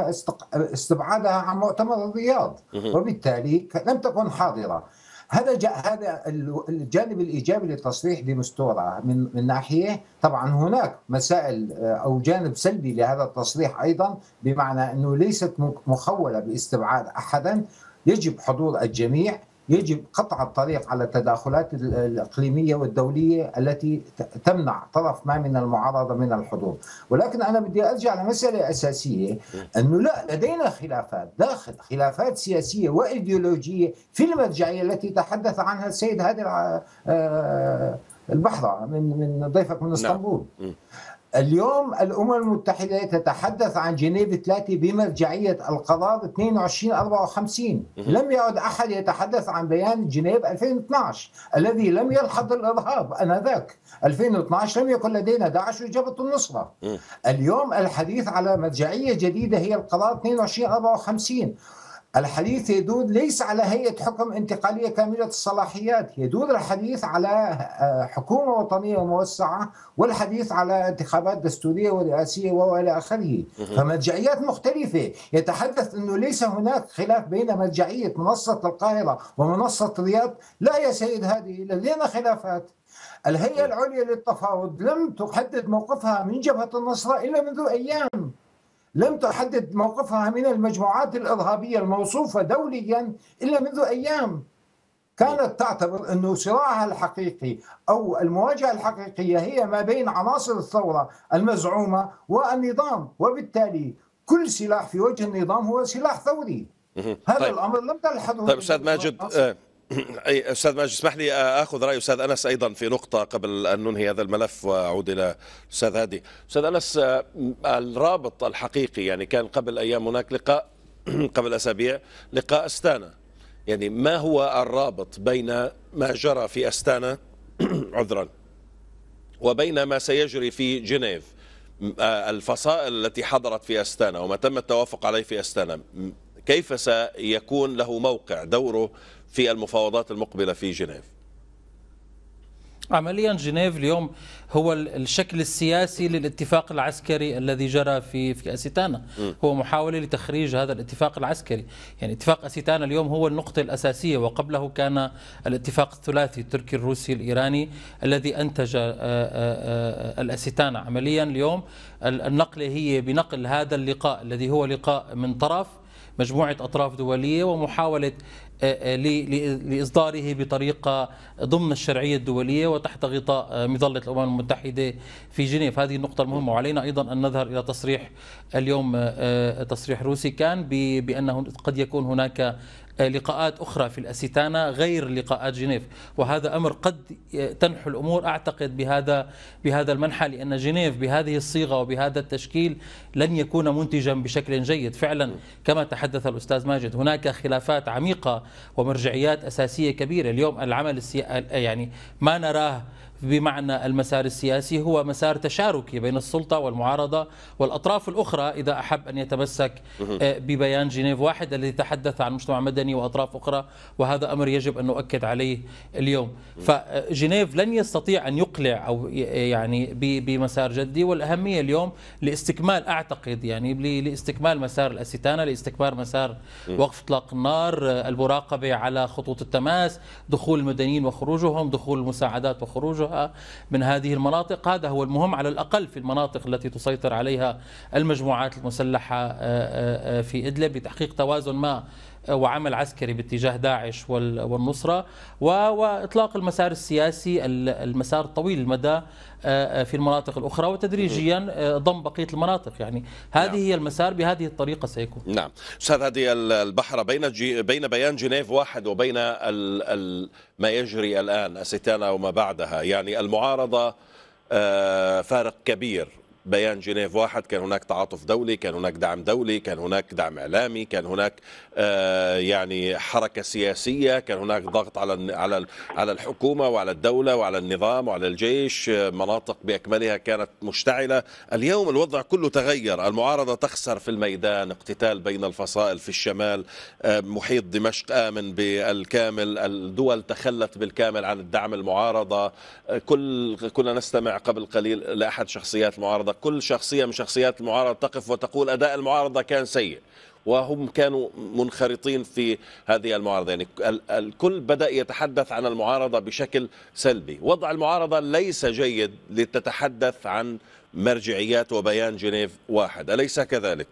استبعادها عن مؤتمر الرياض وبالتالي لم تكن حاضرة هذا هذا الجانب الايجابي للتصريح بمستوره من من ناحيه طبعا هناك مسائل آه، او جانب سلبي لهذا التصريح ايضا بمعنى انه ليست مخوله باستبعاد احدا يجب حضور الجميع يجب قطع الطريق على التداخلات الاقليميه والدوليه التي تمنع طرف ما من المعارضه من الحضور، ولكن انا بدي ارجع لمساله اساسيه انه لا لدينا خلافات داخل خلافات سياسيه وايديولوجيه في المرجعيه التي تحدث عنها السيد هادي آه، آه، البحره من من ضيفك من نعم. اسطنبول. اليوم الأمم المتحدة تتحدث عن جنيف 3 بمرجعية القرار 2254 لم يعد أحد يتحدث عن بيان جنيف 2012 الذي لم يلحظ الإرهاب أنذاك 2012 لم يكن لدينا داعش وجبهة النصرة اليوم الحديث على مرجعية جديدة هي القرار 2254 الحديث يدور ليس على هيئة حكم انتقالية كاملة الصلاحيات يدور الحديث على آه، حكومة وطنية موسعة والحديث على انتخابات دستورية ورئاسية وإلى آخره فمرجعيات مختلفة يتحدث أنه ليس هناك خلاف بين مرجعية منصة القاهرة ومنصة الرياض لا يا سيد هذه لدينا خلافات الهيئة العليا للتفاوض لم تحدد موقفها من جبهة النصرة إلا منذ أيام لم تحدد موقفها من المجموعات الارهابيه الموصوفه دوليا الا منذ ايام كانت تعتبر انه صراعها الحقيقي او المواجهه الحقيقيه هي ما بين عناصر الثوره المزعومه والنظام وبالتالي كل سلاح في وجه النظام هو سلاح ثوري هذا طيب. الامر لم تلحظه طيب استاذ ماجد آه، *clears throat* اي استاذ ماجد اسمح لي اخذ راي استاذ انس ايضا في نقطه قبل ان ننهي هذا الملف واعود الى استاذ هادي استاذ انس الرابط الحقيقي يعني كان قبل ايام هناك لقاء *clears throat* قبل اسابيع لقاء استانا يعني ما هو الرابط بين ما جرى في استانا *clears throat* عذرا وبين ما سيجري في جنيف الفصائل التي حضرت في استانا وما تم التوافق عليه في استانا كيف سيكون له موقع دوره في المفاوضات المقبلة في جنيف عمليا جنيف اليوم هو الشكل السياسي للاتفاق العسكري الذي جرى في في اسيتانا هو محاوله لتخريج هذا الاتفاق العسكري يعني اتفاق اسيتانا اليوم هو النقطه الاساسيه وقبله كان الاتفاق الثلاثي التركي الروسي الايراني الذي انتج آه، آه، آه، الاسيتانا عمليا اليوم النقله هي بنقل هذا اللقاء الذي هو لقاء من طرف مجموعة أطراف دولية ومحاولة آه، آه، لإصداره بطريقة ضمن الشرعية الدولية وتحت غطاء آه، مظلة الأمم المتحدة في جنيف هذه النقطة المهمة وعلينا أيضا أن نذهب إلى تصريح اليوم تصريح روسي كان بأنه قد يكون هناك آه، لقاءات أخرى في الأسيتانا غير لقاءات جنيف وهذا أمر قد تنحو الأمور أعتقد بهذا بهذا المنحى لأن جنيف بهذه الصيغة وبهذا التشكيل لن يكون منتجا بشكل جيد فعلا كما تحدث الأستاذ ماجد هناك خلافات عميقة ومرجعيات أساسية كبيرة اليوم العمل السيا... يعني ما نراه بمعنى المسار السياسي هو مسار تشاركي بين السلطة والمعارضة والأطراف الأخرى إذا أحب أن يتمسك آه، ببيان جنيف واحد الذي تحدث عن مجتمع مدني وأطراف أخرى وهذا أمر يجب أن نؤكد عليه اليوم فجنيف آه، لن يستطيع أن يقلع أو يعني بمسار جدي والأهمية اليوم لاستكمال أعتقد يعني لاستكمال مسار الأستانة لاستكمال مسار وقف إطلاق النار آه، المراقبة على خطوط التماس دخول المدنيين وخروجهم دخول المساعدات وخروجها وغيرها من هذه المناطق هذا هو المهم على الأقل في المناطق التي تسيطر عليها المجموعات المسلحة آه، آه، آه، في إدلب لتحقيق توازن ما وعمل عسكري باتجاه داعش والنصرة وإطلاق المسار السياسي المسار الطويل المدى آه، آه، في المناطق الأخرى وتدريجيا آه، ضم بقية المناطق يعني هذه نعم. هي المسار بهذه الطريقة سيكون نعم أستاذ هذه البحرة بين جي بين بيان جنيف واحد وبين ال ال ما يجري الآن أستانا وما بعدها يعني المعارضة فارق كبير بيان جنيف واحد كان هناك تعاطف دولي كان هناك دعم دولي كان هناك دعم إعلامي كان هناك آه، يعني حركه سياسيه كان هناك ضغط على على على الحكومه وعلى الدوله وعلى النظام وعلى الجيش آه، مناطق باكملها كانت مشتعله اليوم الوضع كله تغير المعارضه تخسر في الميدان اقتتال بين الفصائل في الشمال آه، محيط دمشق امن بالكامل الدول تخلت بالكامل عن الدعم المعارضه كل كنا نستمع قبل قليل لاحد شخصيات المعارضه كل شخصيه من شخصيات المعارضه تقف وتقول اداء المعارضه كان سيء وهم كانوا منخرطين في هذه المعارضة يعني الكل بدأ يتحدث عن المعارضة بشكل سلبي وضع المعارضة ليس جيد لتتحدث عن مرجعيات وبيان جنيف واحد أليس كذلك؟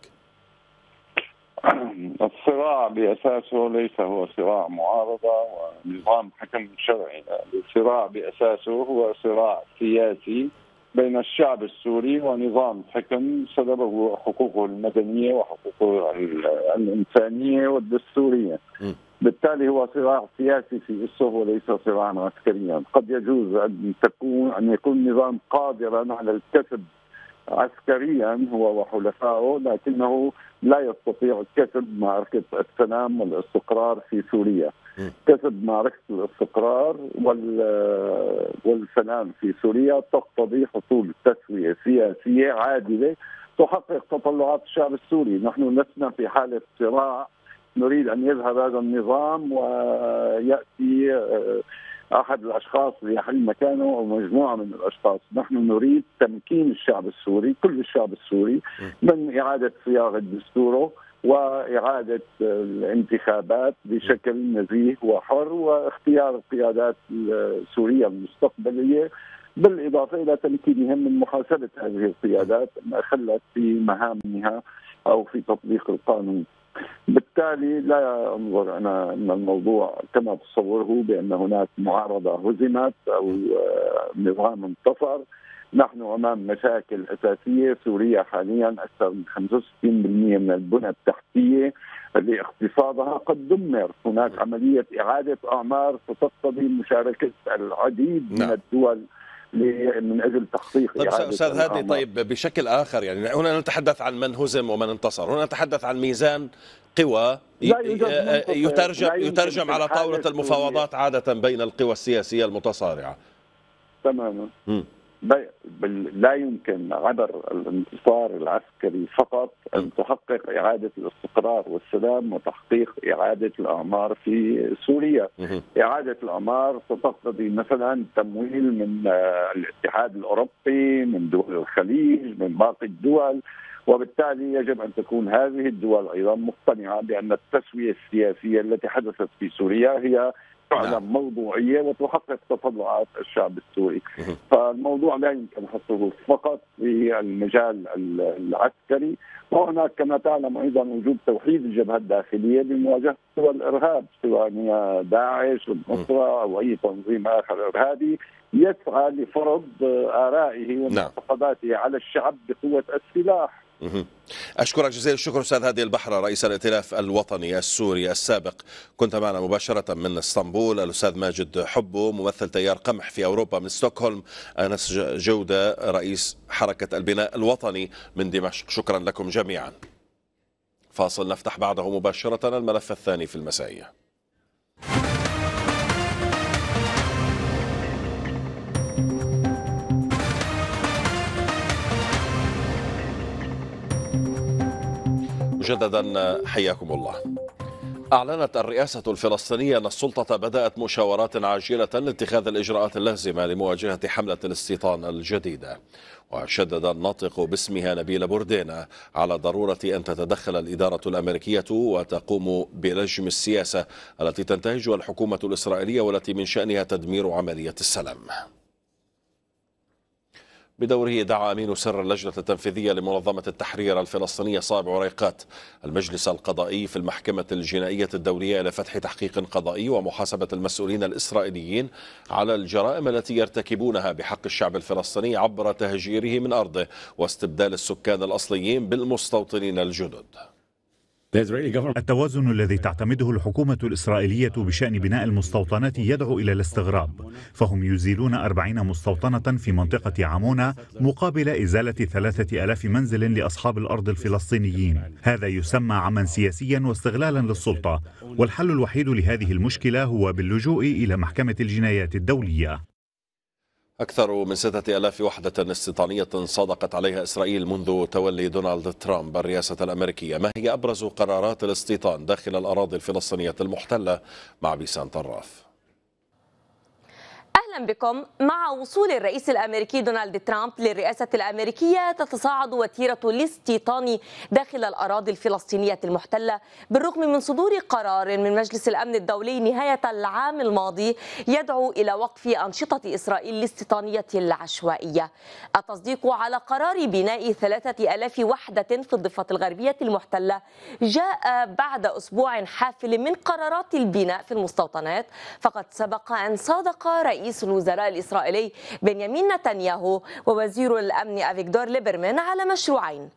*clears throat* الصراع بأساسه ليس هو صراع معارضة ونظام حكم شرعي الصراع بأساسه هو صراع سياسي بين الشعب السوري ونظام حكم سلبه حقوقه المدنيه وحقوقه الانسانيه والدستوريه. بالتالي هو صراع سياسي في اسره وليس صراعا عسكريا، قد يجوز ان تكون ان يكون النظام قادرا على الكسب عسكريا هو وحلفائه لكنه لا يستطيع الكسب معركه السلام والاستقرار في سوريا. كسب معركه الاستقرار والسلام في سوريا تقتضي حصول تسويه سياسيه عادله تحقق تطلعات الشعب السوري، نحن لسنا في حاله صراع نريد ان يذهب هذا النظام وياتي آه، احد الاشخاص ليحل مكانه او مجموعه من الاشخاص، نحن نريد تمكين الشعب السوري، كل الشعب السوري من اعاده صياغه دستوره واعاده الانتخابات بشكل نزيه وحر واختيار القيادات السوريه المستقبليه بالاضافه الى تمكينهم من محاسبه هذه القيادات ما خلت في مهامها او في تطبيق القانون. بالتالي لا انظر انا ان الموضوع كما تصوره بان هناك معارضه هزمت او نظام انتصر نحن امام مشاكل اساسيه سوريا حاليا اكثر من 65% من البنى التحتيه لاقتصادها قد دمر، هناك عمليه اعاده اعمار ستقتضي مشاركه العديد من نعم. الدول من اجل تحقيق طيب استاذ هادي طيب بشكل اخر يعني هنا نتحدث عن من هزم ومن انتصر، هنا نتحدث عن ميزان قوى آه، آه، يترجم يترجم على طاوله المفاوضات عاده بين القوى السياسيه المتصارعه. تماما. م. لا يمكن عبر الانتصار العسكري فقط ان تحقق اعاده الاستقرار والسلام وتحقيق اعاده الاعمار في سوريا. اعاده الاعمار ستقتضي مثلا تمويل من آه، الاتحاد الاوروبي، من دول الخليج، من باقي الدول، وبالتالي يجب ان تكون هذه الدول ايضا مقتنعه بان التسويه السياسيه التي حدثت في سوريا هي فعلا نعم. موضوعيه وتحقق تطلعات الشعب السوري فالموضوع لا يمكن حصره فقط في المجال العسكري وهناك كما تعلم ايضا وجود توحيد الجبهه الداخليه لمواجهه سوى الارهاب سواء هي داعش والنصره او اي تنظيم اخر ارهابي يسعى لفرض ارائه نعم. ومعتقداته على الشعب بقوه السلاح أشكرك جزيل الشكر أستاذ هادي البحرة رئيس الائتلاف الوطني السوري السابق كنت معنا مباشرة من اسطنبول الأستاذ ماجد حبو ممثل تيار قمح في أوروبا من ستوكهولم أنس جودة رئيس حركة البناء الوطني من دمشق شكرا لكم جميعا فاصل نفتح بعده مباشرة الملف الثاني في المسائية مجددا حياكم الله أعلنت الرئاسة الفلسطينية أن السلطة بدأت مشاورات عاجلة لاتخاذ الإجراءات اللازمة لمواجهة حملة الاستيطان الجديدة وشدد الناطق باسمها نبيل بوردينا على ضرورة أن تتدخل الإدارة الأمريكية وتقوم بلجم السياسة التي تنتهجها الحكومة الإسرائيلية والتي من شأنها تدمير عملية السلام بدوره دعا أمين سر اللجنة التنفيذية لمنظمة التحرير الفلسطينية صابع عريقات المجلس القضائي في المحكمة الجنائية الدولية إلى فتح تحقيق قضائي ومحاسبة المسؤولين الإسرائيليين على الجرائم التي يرتكبونها بحق الشعب الفلسطيني عبر تهجيره من أرضه واستبدال السكان الأصليين بالمستوطنين الجدد التوازن الذي تعتمده الحكومة الإسرائيلية بشأن بناء المستوطنات يدعو إلى الاستغراب فهم يزيلون أربعين مستوطنة في منطقة عمونة مقابل إزالة ثلاثة ألاف منزل لأصحاب الأرض الفلسطينيين هذا يسمى عما سياسيا واستغلالا للسلطة والحل الوحيد لهذه المشكلة هو باللجوء إلى محكمة الجنايات الدولية أكثر من ستة ألاف وحدة استيطانية صادقت عليها إسرائيل منذ تولي دونالد ترامب الرئاسة الأمريكية ما هي أبرز قرارات الاستيطان داخل الأراضي الفلسطينية المحتلة مع بيسان طراف اهلا بكم مع وصول الرئيس الامريكي دونالد ترامب للرئاسه الامريكيه تتصاعد وتيره الاستيطان داخل الاراضي الفلسطينيه المحتله بالرغم من صدور قرار من مجلس الامن الدولي نهايه العام الماضي يدعو الى وقف انشطه اسرائيل الاستيطانيه العشوائيه. التصديق على قرار بناء 3000 وحده في الضفه الغربيه المحتله جاء بعد اسبوع حافل من قرارات البناء في المستوطنات فقد سبق ان صادق رئيس رئيس الوزراء الإسرائيلي بنيامين نتنياهو ووزير الأمن أفيكدور ليبرمان على مشروعين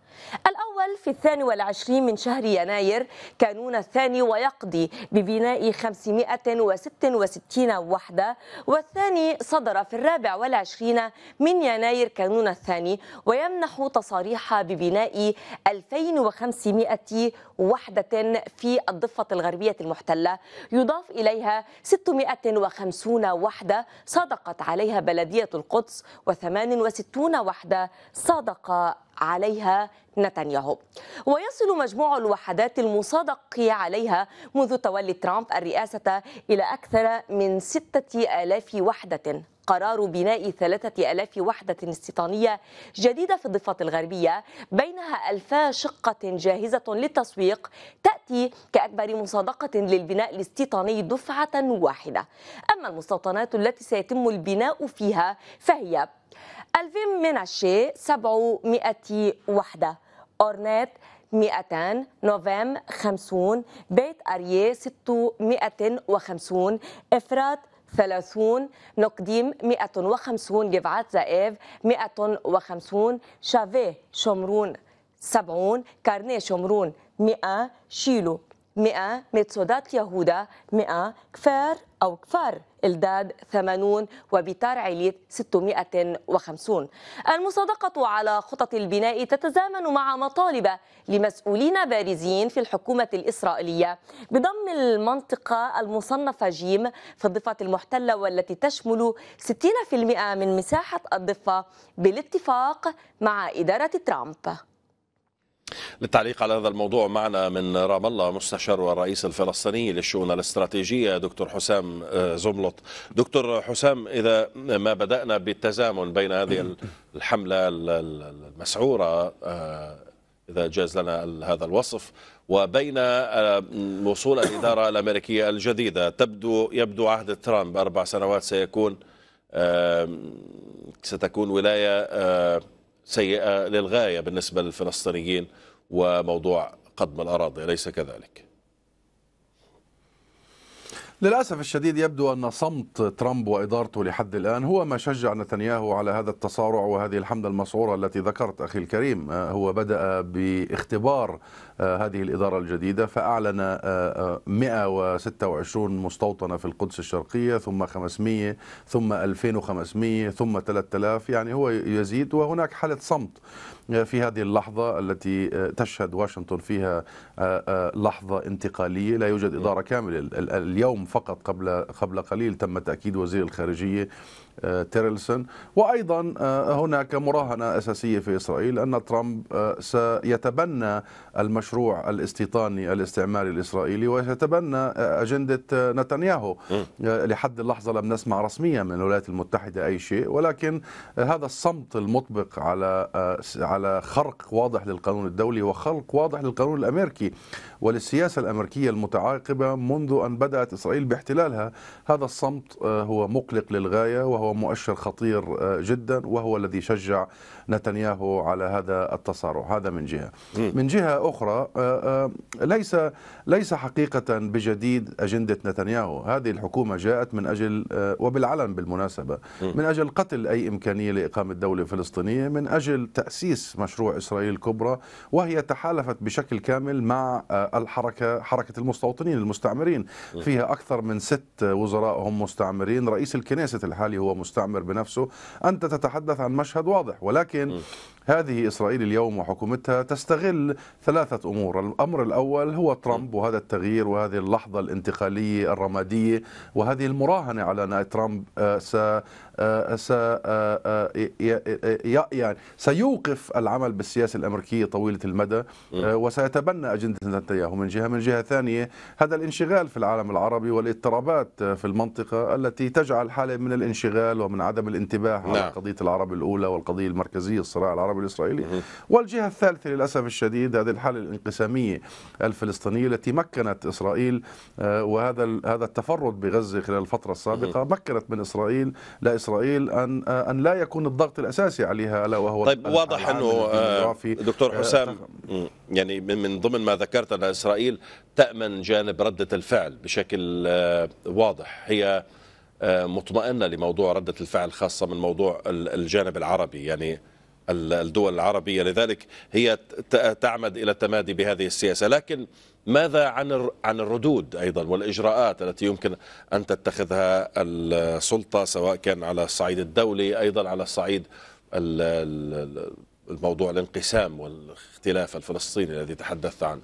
الأول في الثاني والعشرين من شهر يناير كانون الثاني ويقضي ببناء 566 وحدة والثاني صدر في الرابع والعشرين من يناير كانون الثاني ويمنح تصاريح ببناء 2500 وحدة في الضفة الغربية المحتلة يضاف إليها 650 وحدة صادقت عليها بلدية القدس و68 وحدة صادق عليها نتنياهو ويصل مجموع الوحدات المصادق عليها منذ تولي ترامب الرئاسة إلى أكثر من 6000 وحدة قرار بناء 3000 وحدة استيطانية جديدة في الضفة الغربية بينها ألفا شقة جاهزة للتسويق تأتي كأكبر مصادقة للبناء الاستيطاني دفعة واحدة أما المستوطنات التي سيتم البناء فيها فهي 2000 مناشي 700 وحدة أورنيت 200 نوفم 50 بيت أريه 650 إفرات 30 نقديم 150 جفعات زائف 150 شافيه شمرون 70 كارنيه شمرون 100 شيلو 100 متسودات يهودا 100 كفار أو كفار الداد 80 وبتار عليت 650 المصادقة على خطط البناء تتزامن مع مطالب لمسؤولين بارزين في الحكومة الإسرائيلية بضم المنطقة المصنفة جيم في الضفة المحتلة والتي تشمل 60% من مساحة الضفة بالاتفاق مع إدارة ترامب للتعليق على هذا الموضوع معنا من رام الله مستشار والرئيس الفلسطيني للشؤون الاستراتيجيه دكتور حسام آه، زملط. دكتور حسام اذا ما بدانا بالتزامن بين هذه الحمله المسعوره آه، اذا جاز لنا هذا الوصف وبين آه، وصول الاداره الامريكيه الجديده تبدو يبدو عهد ترامب اربع سنوات سيكون ستكون ولايه سيئه للغايه بالنسبه للفلسطينيين وموضوع قضم الاراضي اليس كذلك؟ للأسف الشديد يبدو أن صمت ترامب وإدارته لحد الآن هو ما شجع نتنياهو على هذا التصارع وهذه الحملة المسعورة التي ذكرت أخي الكريم آه، هو بدأ باختبار آه، هذه الإدارة الجديدة فأعلن 126 آه، مستوطنة في القدس الشرقية ثم 500 ثم 2500 ثم 3000 يعني هو يزيد وهناك حالة صمت في هذه اللحظة التي آه، تشهد واشنطن فيها آه، آه، لحظة انتقالية لا يوجد نعم. إدارة كاملة اليوم فقط قبل قبل قليل تم تأكيد وزير الخارجية تيرلسون وأيضا هناك مراهنة أساسية في إسرائيل أن ترامب سيتبنى المشروع الاستيطاني الاستعماري الإسرائيلي وسيتبنى أجندة نتنياهو لحد اللحظة لم نسمع رسميا من الولايات المتحدة أي شيء ولكن هذا الصمت المطبق على على خرق واضح للقانون الدولي وخلق واضح للقانون الامريكي وللسياسة الأمريكية المتعاقبة منذ أن بدأت إسرائيل باحتلالها هذا الصمت آه، هو مقلق للغاية وهو مؤشر خطير آه، جدا وهو الذي شجع نتنياهو على هذا التصارع هذا من جهة من جهة أخرى آه، ليس ليس حقيقة بجديد أجندة نتنياهو هذه الحكومة جاءت من أجل وبالعلن بالمناسبة من أجل قتل أي إمكانية لإقامة دولة فلسطينية من أجل تأسيس مشروع إسرائيل الكبرى وهي تحالفت بشكل كامل مع الحركه حركه المستوطنين المستعمرين فيها اكثر من ست وزراء هم مستعمرين رئيس الكنيسة الحالي هو مستعمر بنفسه انت تتحدث عن مشهد واضح ولكن هذه اسرائيل اليوم وحكومتها تستغل ثلاثه امور، الامر الاول هو ترامب وهذا التغيير وهذه اللحظه الانتقاليه الرماديه وهذه المراهنه على ان ترامب آه، آه، آه، آه، يعني سيوقف العمل بالسياسة الأمريكية طويلة المدى وسيتبنى أجندة نتنياهو من جهة من جهة ثانية هذا الانشغال في العالم العربي والاضطرابات في المنطقة التي تجعل حالة من الانشغال ومن عدم الانتباه نعم. على قضية العرب الأولى والقضية المركزية الصراع العربي الإسرائيلي والجهة الثالثة للأسف الشديد هذه الحالة الانقسامية الفلسطينية التي مكنت إسرائيل وهذا هذا التفرد بغزة خلال الفترة السابقة مكنت من إسرائيل لا اسرائيل ان آه، ان لا يكون الضغط الاساسي عليها الا وهو طيب واضح انه آه، دكتور آه، حسام يعني من ضمن ما ذكرت ان اسرائيل تامن جانب رده الفعل بشكل واضح هي مطمئنه لموضوع رده الفعل خاصه من موضوع الجانب العربي يعني الدول العربية لذلك هي تعمد إلى التمادي بهذه السياسة لكن ماذا عن عن الردود أيضا والإجراءات التي يمكن أن تتخذها السلطة سواء كان على الصعيد الدولي أيضا على الصعيد الموضوع الانقسام والاختلاف الفلسطيني الذي تحدثت عنه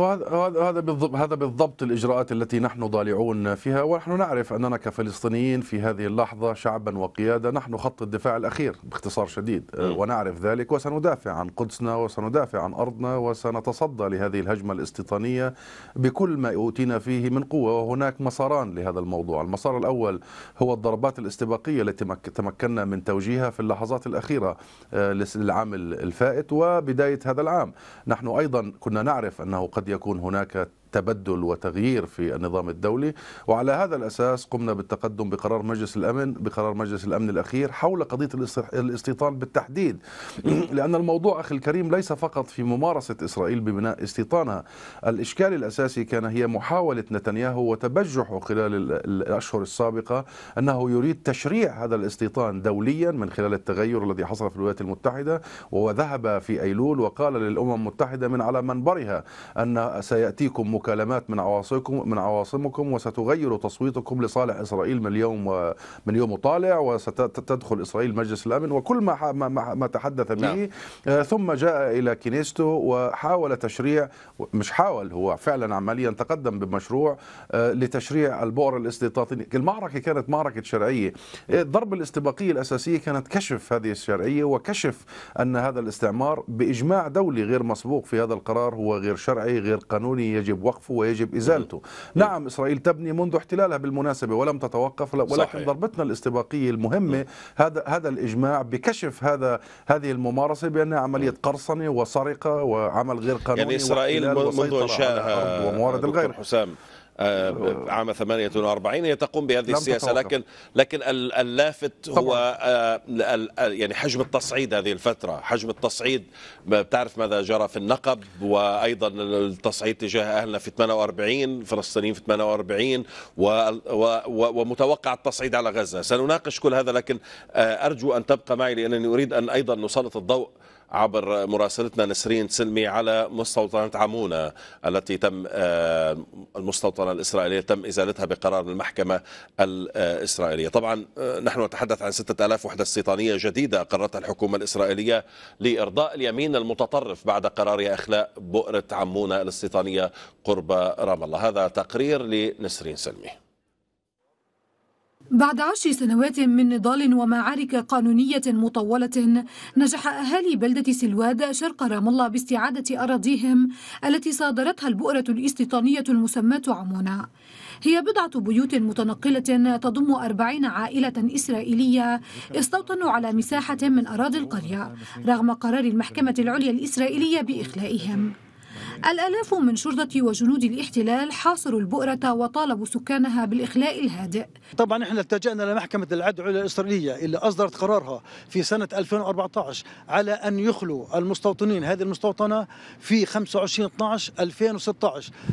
وهذا هذا بالضبط هذا بالضبط الاجراءات التي نحن ضالعون فيها ونحن نعرف اننا كفلسطينيين في هذه اللحظه شعبا وقياده نحن خط الدفاع الاخير باختصار شديد ونعرف ذلك وسندافع عن قدسنا وسندافع عن ارضنا وسنتصدى لهذه الهجمه الاستيطانيه بكل ما اوتينا فيه من قوه وهناك مساران لهذا الموضوع، المسار الاول هو الضربات الاستباقيه التي تمكنا من توجيهها في اللحظات الاخيره آه، للعام الفائت وبدايه هذا العام، نحن ايضا كنا نعرف انه قد يكون هناك تبدل وتغيير في النظام الدولي وعلى هذا الأساس قمنا بالتقدم بقرار مجلس الأمن بقرار مجلس الأمن الأخير حول قضية الاستيطان بالتحديد *clears throat* لأن الموضوع أخي الكريم ليس فقط في ممارسة إسرائيل ببناء استيطانها الإشكال الأساسي كان هي محاولة نتنياهو وتبجحه خلال الأشهر السابقة أنه يريد تشريع هذا الاستيطان دوليا من خلال التغير الذي حصل في الولايات المتحدة وذهب في أيلول وقال للأمم المتحدة من على منبرها أن سيأتيكم مكالمات من عواصمكم من عواصمكم وستغير تصويتكم لصالح اسرائيل من اليوم من يوم طالع وستدخل اسرائيل مجلس الامن وكل ما ما, ما تحدث به نعم. آه، ثم جاء الى كنيسته وحاول تشريع مش حاول هو فعلا عمليا تقدم بمشروع آه، لتشريع البؤر الاستيطاني المعركه كانت معركه شرعيه الضربه آه، الاستباقيه الاساسيه كانت كشف هذه الشرعيه وكشف ان هذا الاستعمار باجماع دولي غير مسبوق في هذا القرار هو غير شرعي غير قانوني يجب وقفه ويجب إزالته نعم إسرائيل تبني منذ احتلالها بالمناسبة ولم تتوقف ولكن صحيح. ضربتنا الاستباقية المهمة هذا هذا الإجماع بكشف هذا هذه الممارسة بأنها عملية قرصنة وسرقة وعمل غير قانوني يعني إسرائيل منذ إنشائها وموارد الغير حسام آه، عام 48 هي تقوم بهذه السياسه لكن لكن اللافت هو آه، يعني حجم التصعيد هذه الفتره حجم التصعيد بتعرف ماذا جرى في النقب وايضا التصعيد تجاه اهلنا في 48 فلسطينيين في 48 ومتوقع التصعيد على غزه سنناقش كل هذا لكن آه، ارجو ان تبقى معي لانني اريد ان ايضا نسلط الضوء عبر مراسلتنا نسرين سلمي على مستوطنة عمونة التي تم آه، المستوطنة الإسرائيلية تم إزالتها بقرار المحكمة الإسرائيلية طبعا آه، نحن نتحدث عن 6000 وحدة استيطانية جديدة قررتها الحكومة الإسرائيلية لإرضاء اليمين المتطرف بعد قرار إخلاء بؤرة عمونة الاستيطانية قرب رام الله هذا تقرير لنسرين سلمي بعد عشر سنوات من نضال ومعارك قانونية مطولة نجح أهالي بلدة سلواد شرق رام الله باستعادة أراضيهم التي صادرتها البؤرة الاستيطانية المسماة عمونة هي بضعة بيوت متنقلة تضم أربعين عائلة إسرائيلية استوطنوا على مساحة من أراضي القرية رغم قرار المحكمة العليا الإسرائيلية بإخلائهم الآلاف من شرطة وجنود الاحتلال حاصروا البؤرة وطالبوا سكانها بالإخلاء الهادئ طبعا احنا التجأنا لمحكمة العدل العليا الإسرائيلية اللي أصدرت قرارها في سنة 2014 على أن يخلوا المستوطنين هذه المستوطنة في 25/12/2016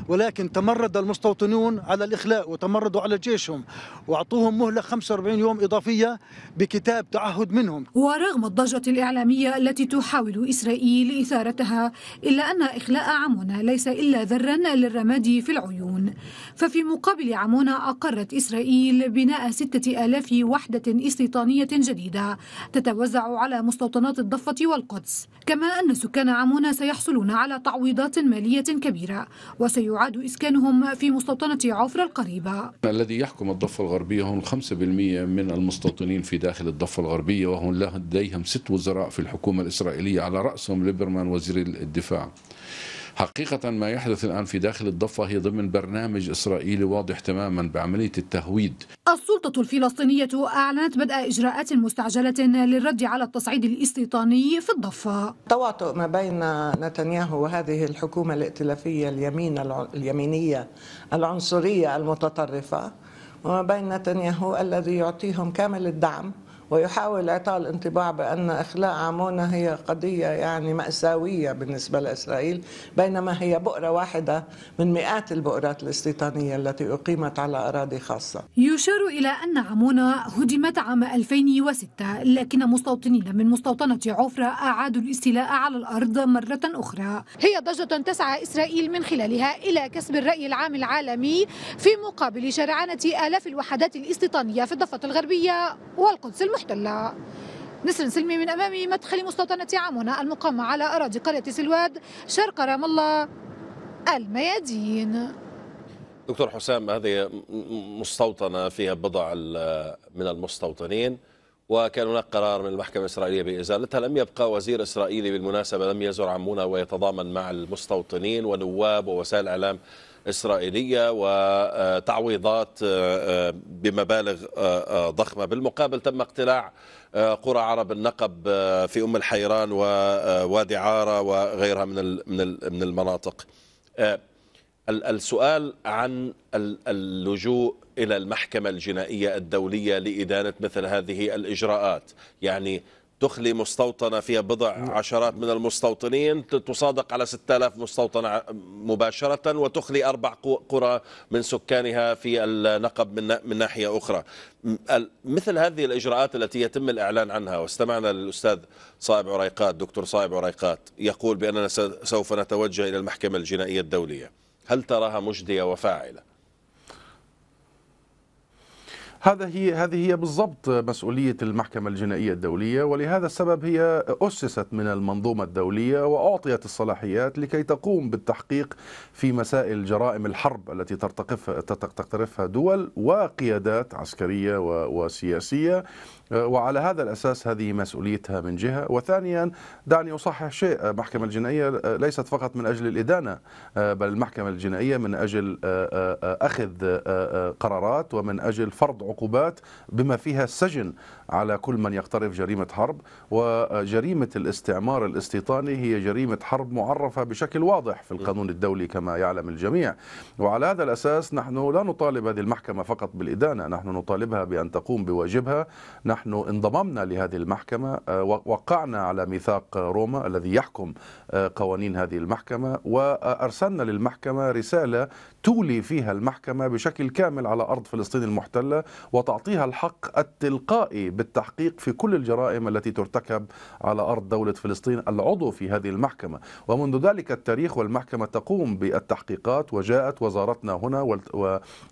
ولكن تمرد المستوطنون على الإخلاء وتمردوا على جيشهم وأعطوهم مهلة 45 يوم إضافية بكتاب تعهد منهم ورغم الضجة الإعلامية التي تحاول إسرائيل إثارتها إلا أن إخلاء عمود عمونة ليس إلا ذرا للرماد في العيون ففي مقابل عمونة أقرت إسرائيل بناء ستة آلاف وحدة استيطانية جديدة تتوزع على مستوطنات الضفة والقدس كما أن سكان عمونة سيحصلون على تعويضات مالية كبيرة وسيعاد إسكانهم في مستوطنة عفر القريبة الذي يحكم الضفة الغربية هم 5% من المستوطنين في داخل الضفة الغربية وهم لديهم ست وزراء في الحكومة الإسرائيلية على رأسهم ليبرمان وزير الدفاع حقيقة ما يحدث الآن في داخل الضفة هي ضمن برنامج إسرائيلي واضح تماما بعملية التهويد السلطة الفلسطينية أعلنت بدء إجراءات مستعجلة للرد على التصعيد الاستيطاني في الضفة تواطؤ ما بين نتنياهو وهذه الحكومة الائتلافية اليمين اليمينية العنصرية المتطرفة وما بين نتنياهو الذي يعطيهم كامل الدعم ويحاول إعطاء الانطباع بأن إخلاء عمونة هي قضية يعني مأساوية بالنسبة لإسرائيل بينما هي بؤرة واحدة من مئات البؤرات الاستيطانية التي أقيمت على أراضي خاصة يشار إلى أن عمونة هدمت عام 2006 لكن مستوطنين من مستوطنة عفرة أعادوا الاستيلاء على الأرض مرة أخرى هي ضجة تسعى إسرائيل من خلالها إلى كسب الرأي العام العالمي في مقابل شرعنة آلاف الوحدات الاستيطانية في الضفة الغربية والقدس المحر. المحتلة نسر سلمي من أمام مدخل مستوطنة عمونة المقامة على أراضي قرية سلواد شرق رام الله الميادين دكتور حسام هذه مستوطنة فيها بضع من المستوطنين وكان هناك قرار من المحكمة الإسرائيلية بإزالتها لم يبقى وزير إسرائيلي بالمناسبة لم يزر عمونة ويتضامن مع المستوطنين ونواب ووسائل إعلام إسرائيلية وتعويضات آه، آه، بمبالغ آه، ضخمة بالمقابل تم اقتلاع قرى عرب النقب في أم الحيران ووادي عارة وغيرها من من المناطق السؤال عن اللجوء إلى المحكمة الجنائية الدولية لإدانة مثل هذه الإجراءات يعني تخلي مستوطنة فيها بضع نعم. عشرات من المستوطنين تصادق على 6000 مستوطنة مباشرة وتخلي أربع قرى من سكانها في النقب من من ناحية أخرى مثل هذه الإجراءات التي يتم الإعلان عنها واستمعنا للأستاذ صائب عريقات دكتور صائب عريقات يقول بأننا سوف نتوجه إلى المحكمة الجنائية الدولية هل تراها مجدية وفاعلة؟ هذا هي هذه هي بالضبط مسؤوليه المحكمه الجنائيه الدوليه ولهذا السبب هي اسست من المنظومه الدوليه واعطيت الصلاحيات لكي تقوم بالتحقيق في مسائل جرائم الحرب التي ترتقفها تقترفها دول وقيادات عسكريه وسياسيه أه، وعلى هذا الأساس هذه مسؤوليتها من جهة وثانيا دعني أصحح شيء المحكمة أه، الجنائية أه، ليست فقط من أجل الإدانة بل المحكمة الجنائية من أجل أخذ قرارات ومن أجل فرض عقوبات بما فيها السجن على كل من يقترف جريمة حرب وجريمة الاستعمار الاستيطاني هي جريمة حرب معرفة بشكل واضح في القانون الدولي كما يعلم الجميع وعلى هذا الأساس نحن لا نطالب هذه المحكمة فقط بالإدانة نحن نطالبها بأن تقوم بواجبها نحن نحن انضممنا لهذه المحكمة آه، وقعنا على ميثاق روما الذي يحكم آه، قوانين هذه المحكمة وأرسلنا للمحكمة رسالة تولي فيها المحكمة بشكل كامل على أرض فلسطين المحتلة وتعطيها الحق التلقائي بالتحقيق في كل الجرائم التي ترتكب على أرض دولة فلسطين العضو في هذه المحكمة ومنذ ذلك التاريخ والمحكمة تقوم بالتحقيقات وجاءت وزارتنا هنا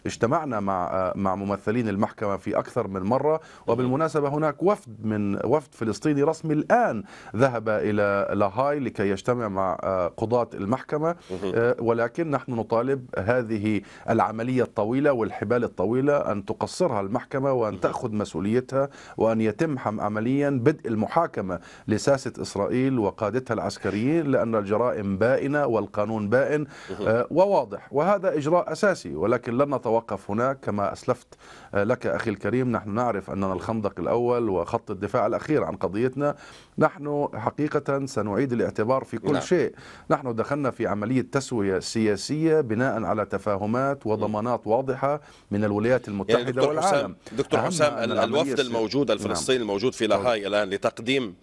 واجتمعنا آه، مع ممثلين المحكمة في أكثر من مرة وبالمناسبة بالمناسبة هناك وفد من وفد فلسطيني رسمي الآن ذهب إلى لاهاي لكي يجتمع مع آه، قضاة المحكمة آه، ولكن نحن نطالب هذه العملية الطويلة والحبال الطويلة أن تقصرها المحكمة وأن تأخذ مسؤوليتها وأن يتم عمليا بدء المحاكمة لساسة إسرائيل وقادتها العسكريين لأن الجرائم بائنة والقانون بائن آه، وواضح وهذا إجراء أساسي ولكن لن نتوقف هناك كما أسلفت لك أخي الكريم نحن نعرف أننا الخندق الأول وخط الدفاع الأخير عن قضيتنا نحن حقيقة سنعيد الاعتبار في كل نعم. شيء نحن دخلنا في عملية تسوية سياسية بناء على تفاهمات وضمانات واضحة من الولايات يعني المتحدة يعني دكتور والعالم حسام دكتور حسام الوفد الموجود نعم. الفلسطيني نعم. الموجود في لاهاي الآن لتقديم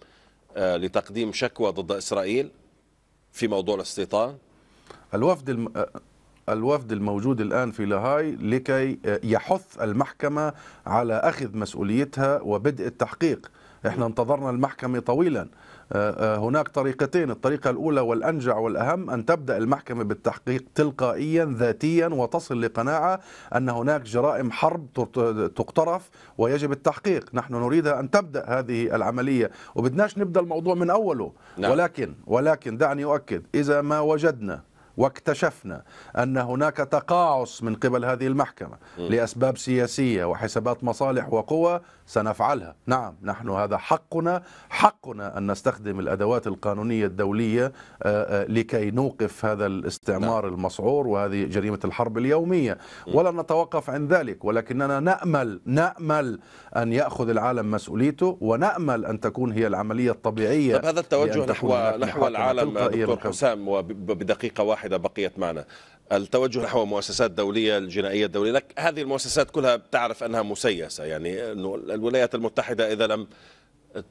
آه لتقديم شكوى ضد إسرائيل في موضوع الاستيطان الوفد الم... آه، الوفد الموجود الآن في لاهاي لكي آه، يحث المحكمة على أخذ مسؤوليتها وبدء التحقيق احنا انتظرنا المحكمة طويلا آه، آه، هناك طريقتين الطريقة الأولى والأنجع والأهم أن تبدأ المحكمة بالتحقيق تلقائيا ذاتيا وتصل لقناعة أن هناك جرائم حرب تقترف ويجب التحقيق نحن نريدها أن تبدأ هذه العملية وبدناش نبدأ الموضوع من أوله نعم. ولكن ولكن دعني أؤكد إذا ما وجدنا واكتشفنا أن هناك تقاعس من قبل هذه المحكمة لأسباب سياسية وحسابات مصالح وقوى سنفعلها نعم نحن هذا حقنا حقنا أن نستخدم الأدوات القانونية الدولية آه، آه، لكي نوقف هذا الاستعمار نعم. المسعور وهذه جريمة الحرب اليومية ولا نتوقف عن ذلك ولكننا نأمل نأمل أن يأخذ العالم مسؤوليته ونأمل أن تكون هي العملية الطبيعية طب هذا التوجه نحو نحو العالم دكتور حسام وبدقيقة واحدة بقيت معنا التوجه نحو مؤسسات دولية الجنائية الدولية لك هذه المؤسسات كلها بتعرف أنها مسيسة يعني الولايات المتحدة إذا لم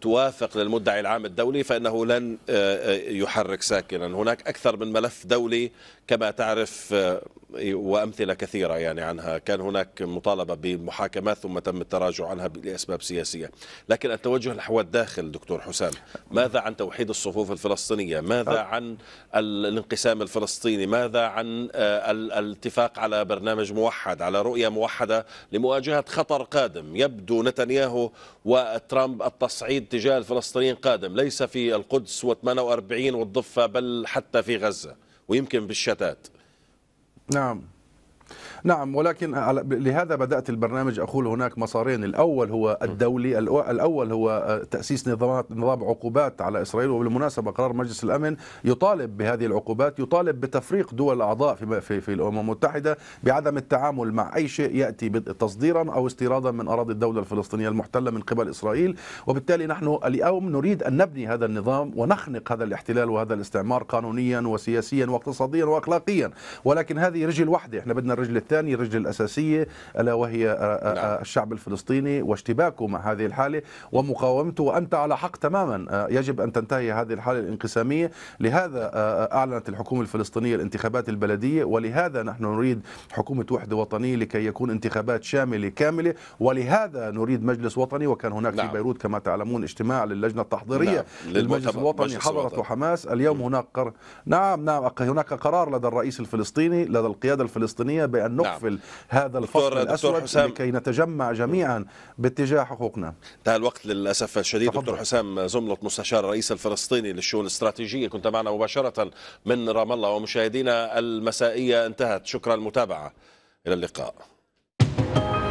توافق للمدعي العام الدولي فإنه لن آه، آه، يحرك ساكنا هناك أكثر من ملف دولي كما تعرف آه، وامثله كثيره يعني عنها كان هناك مطالبه بمحاكمة ثم تم التراجع عنها لاسباب سياسيه لكن التوجه نحو الداخل دكتور حسام ماذا عن توحيد الصفوف الفلسطينيه ماذا أه. عن الانقسام الفلسطيني ماذا عن آه، الاتفاق على برنامج موحد على رؤيه موحده لمواجهه خطر قادم يبدو نتنياهو وترامب التصعيد تجاه الفلسطينيين قادم ليس في القدس و48 والضفه بل حتى في غزه ويمكن بالشتات نعم نعم ولكن لهذا بدأت البرنامج أقول هناك مسارين الأول هو الدولي الأول هو آه، تأسيس نظامات نظام عقوبات على إسرائيل وبالمناسبة قرار مجلس الأمن يطالب بهذه العقوبات يطالب بتفريق دول الأعضاء في, في, في الأمم المتحدة بعدم التعامل مع أي شيء يأتي تصديرا أو استيرادا من أراضي الدولة الفلسطينية المحتلة من قبل إسرائيل وبالتالي نحن اليوم نريد أن نبني هذا النظام ونخنق هذا الاحتلال وهذا الاستعمار قانونيا وسياسيا واقتصاديا وأخلاقيا ولكن هذه رجل واحدة احنا بدنا الرجل الثانية الثاني الرجل الأساسية ألا وهي نعم. الشعب الفلسطيني واشتباكه مع هذه الحالة ومقاومته وأنت على حق تماما يجب أن تنتهي هذه الحالة الانقسامية لهذا أعلنت الحكومة الفلسطينية الانتخابات البلدية ولهذا نحن نريد حكومة وحدة وطنية لكي يكون انتخابات شاملة كاملة ولهذا نريد مجلس وطني وكان هناك في نعم. بيروت كما تعلمون اجتماع للجنة التحضيرية نعم. للمجلس الوطني حضرته حماس اليوم هناك قر... نعم نعم هناك قرار لدى الرئيس الفلسطيني لدى القيادة الفلسطينية بأن نعم. نقفل نعم. هذا الفصل الأسود حسام لكي نتجمع جميعا باتجاه حقوقنا انتهى الوقت للأسف الشديد تفضل. دكتور حسام زملط مستشار الرئيس الفلسطيني للشؤون الاستراتيجية كنت معنا مباشرة من رام الله ومشاهدينا المسائية انتهت شكرا المتابعة إلى اللقاء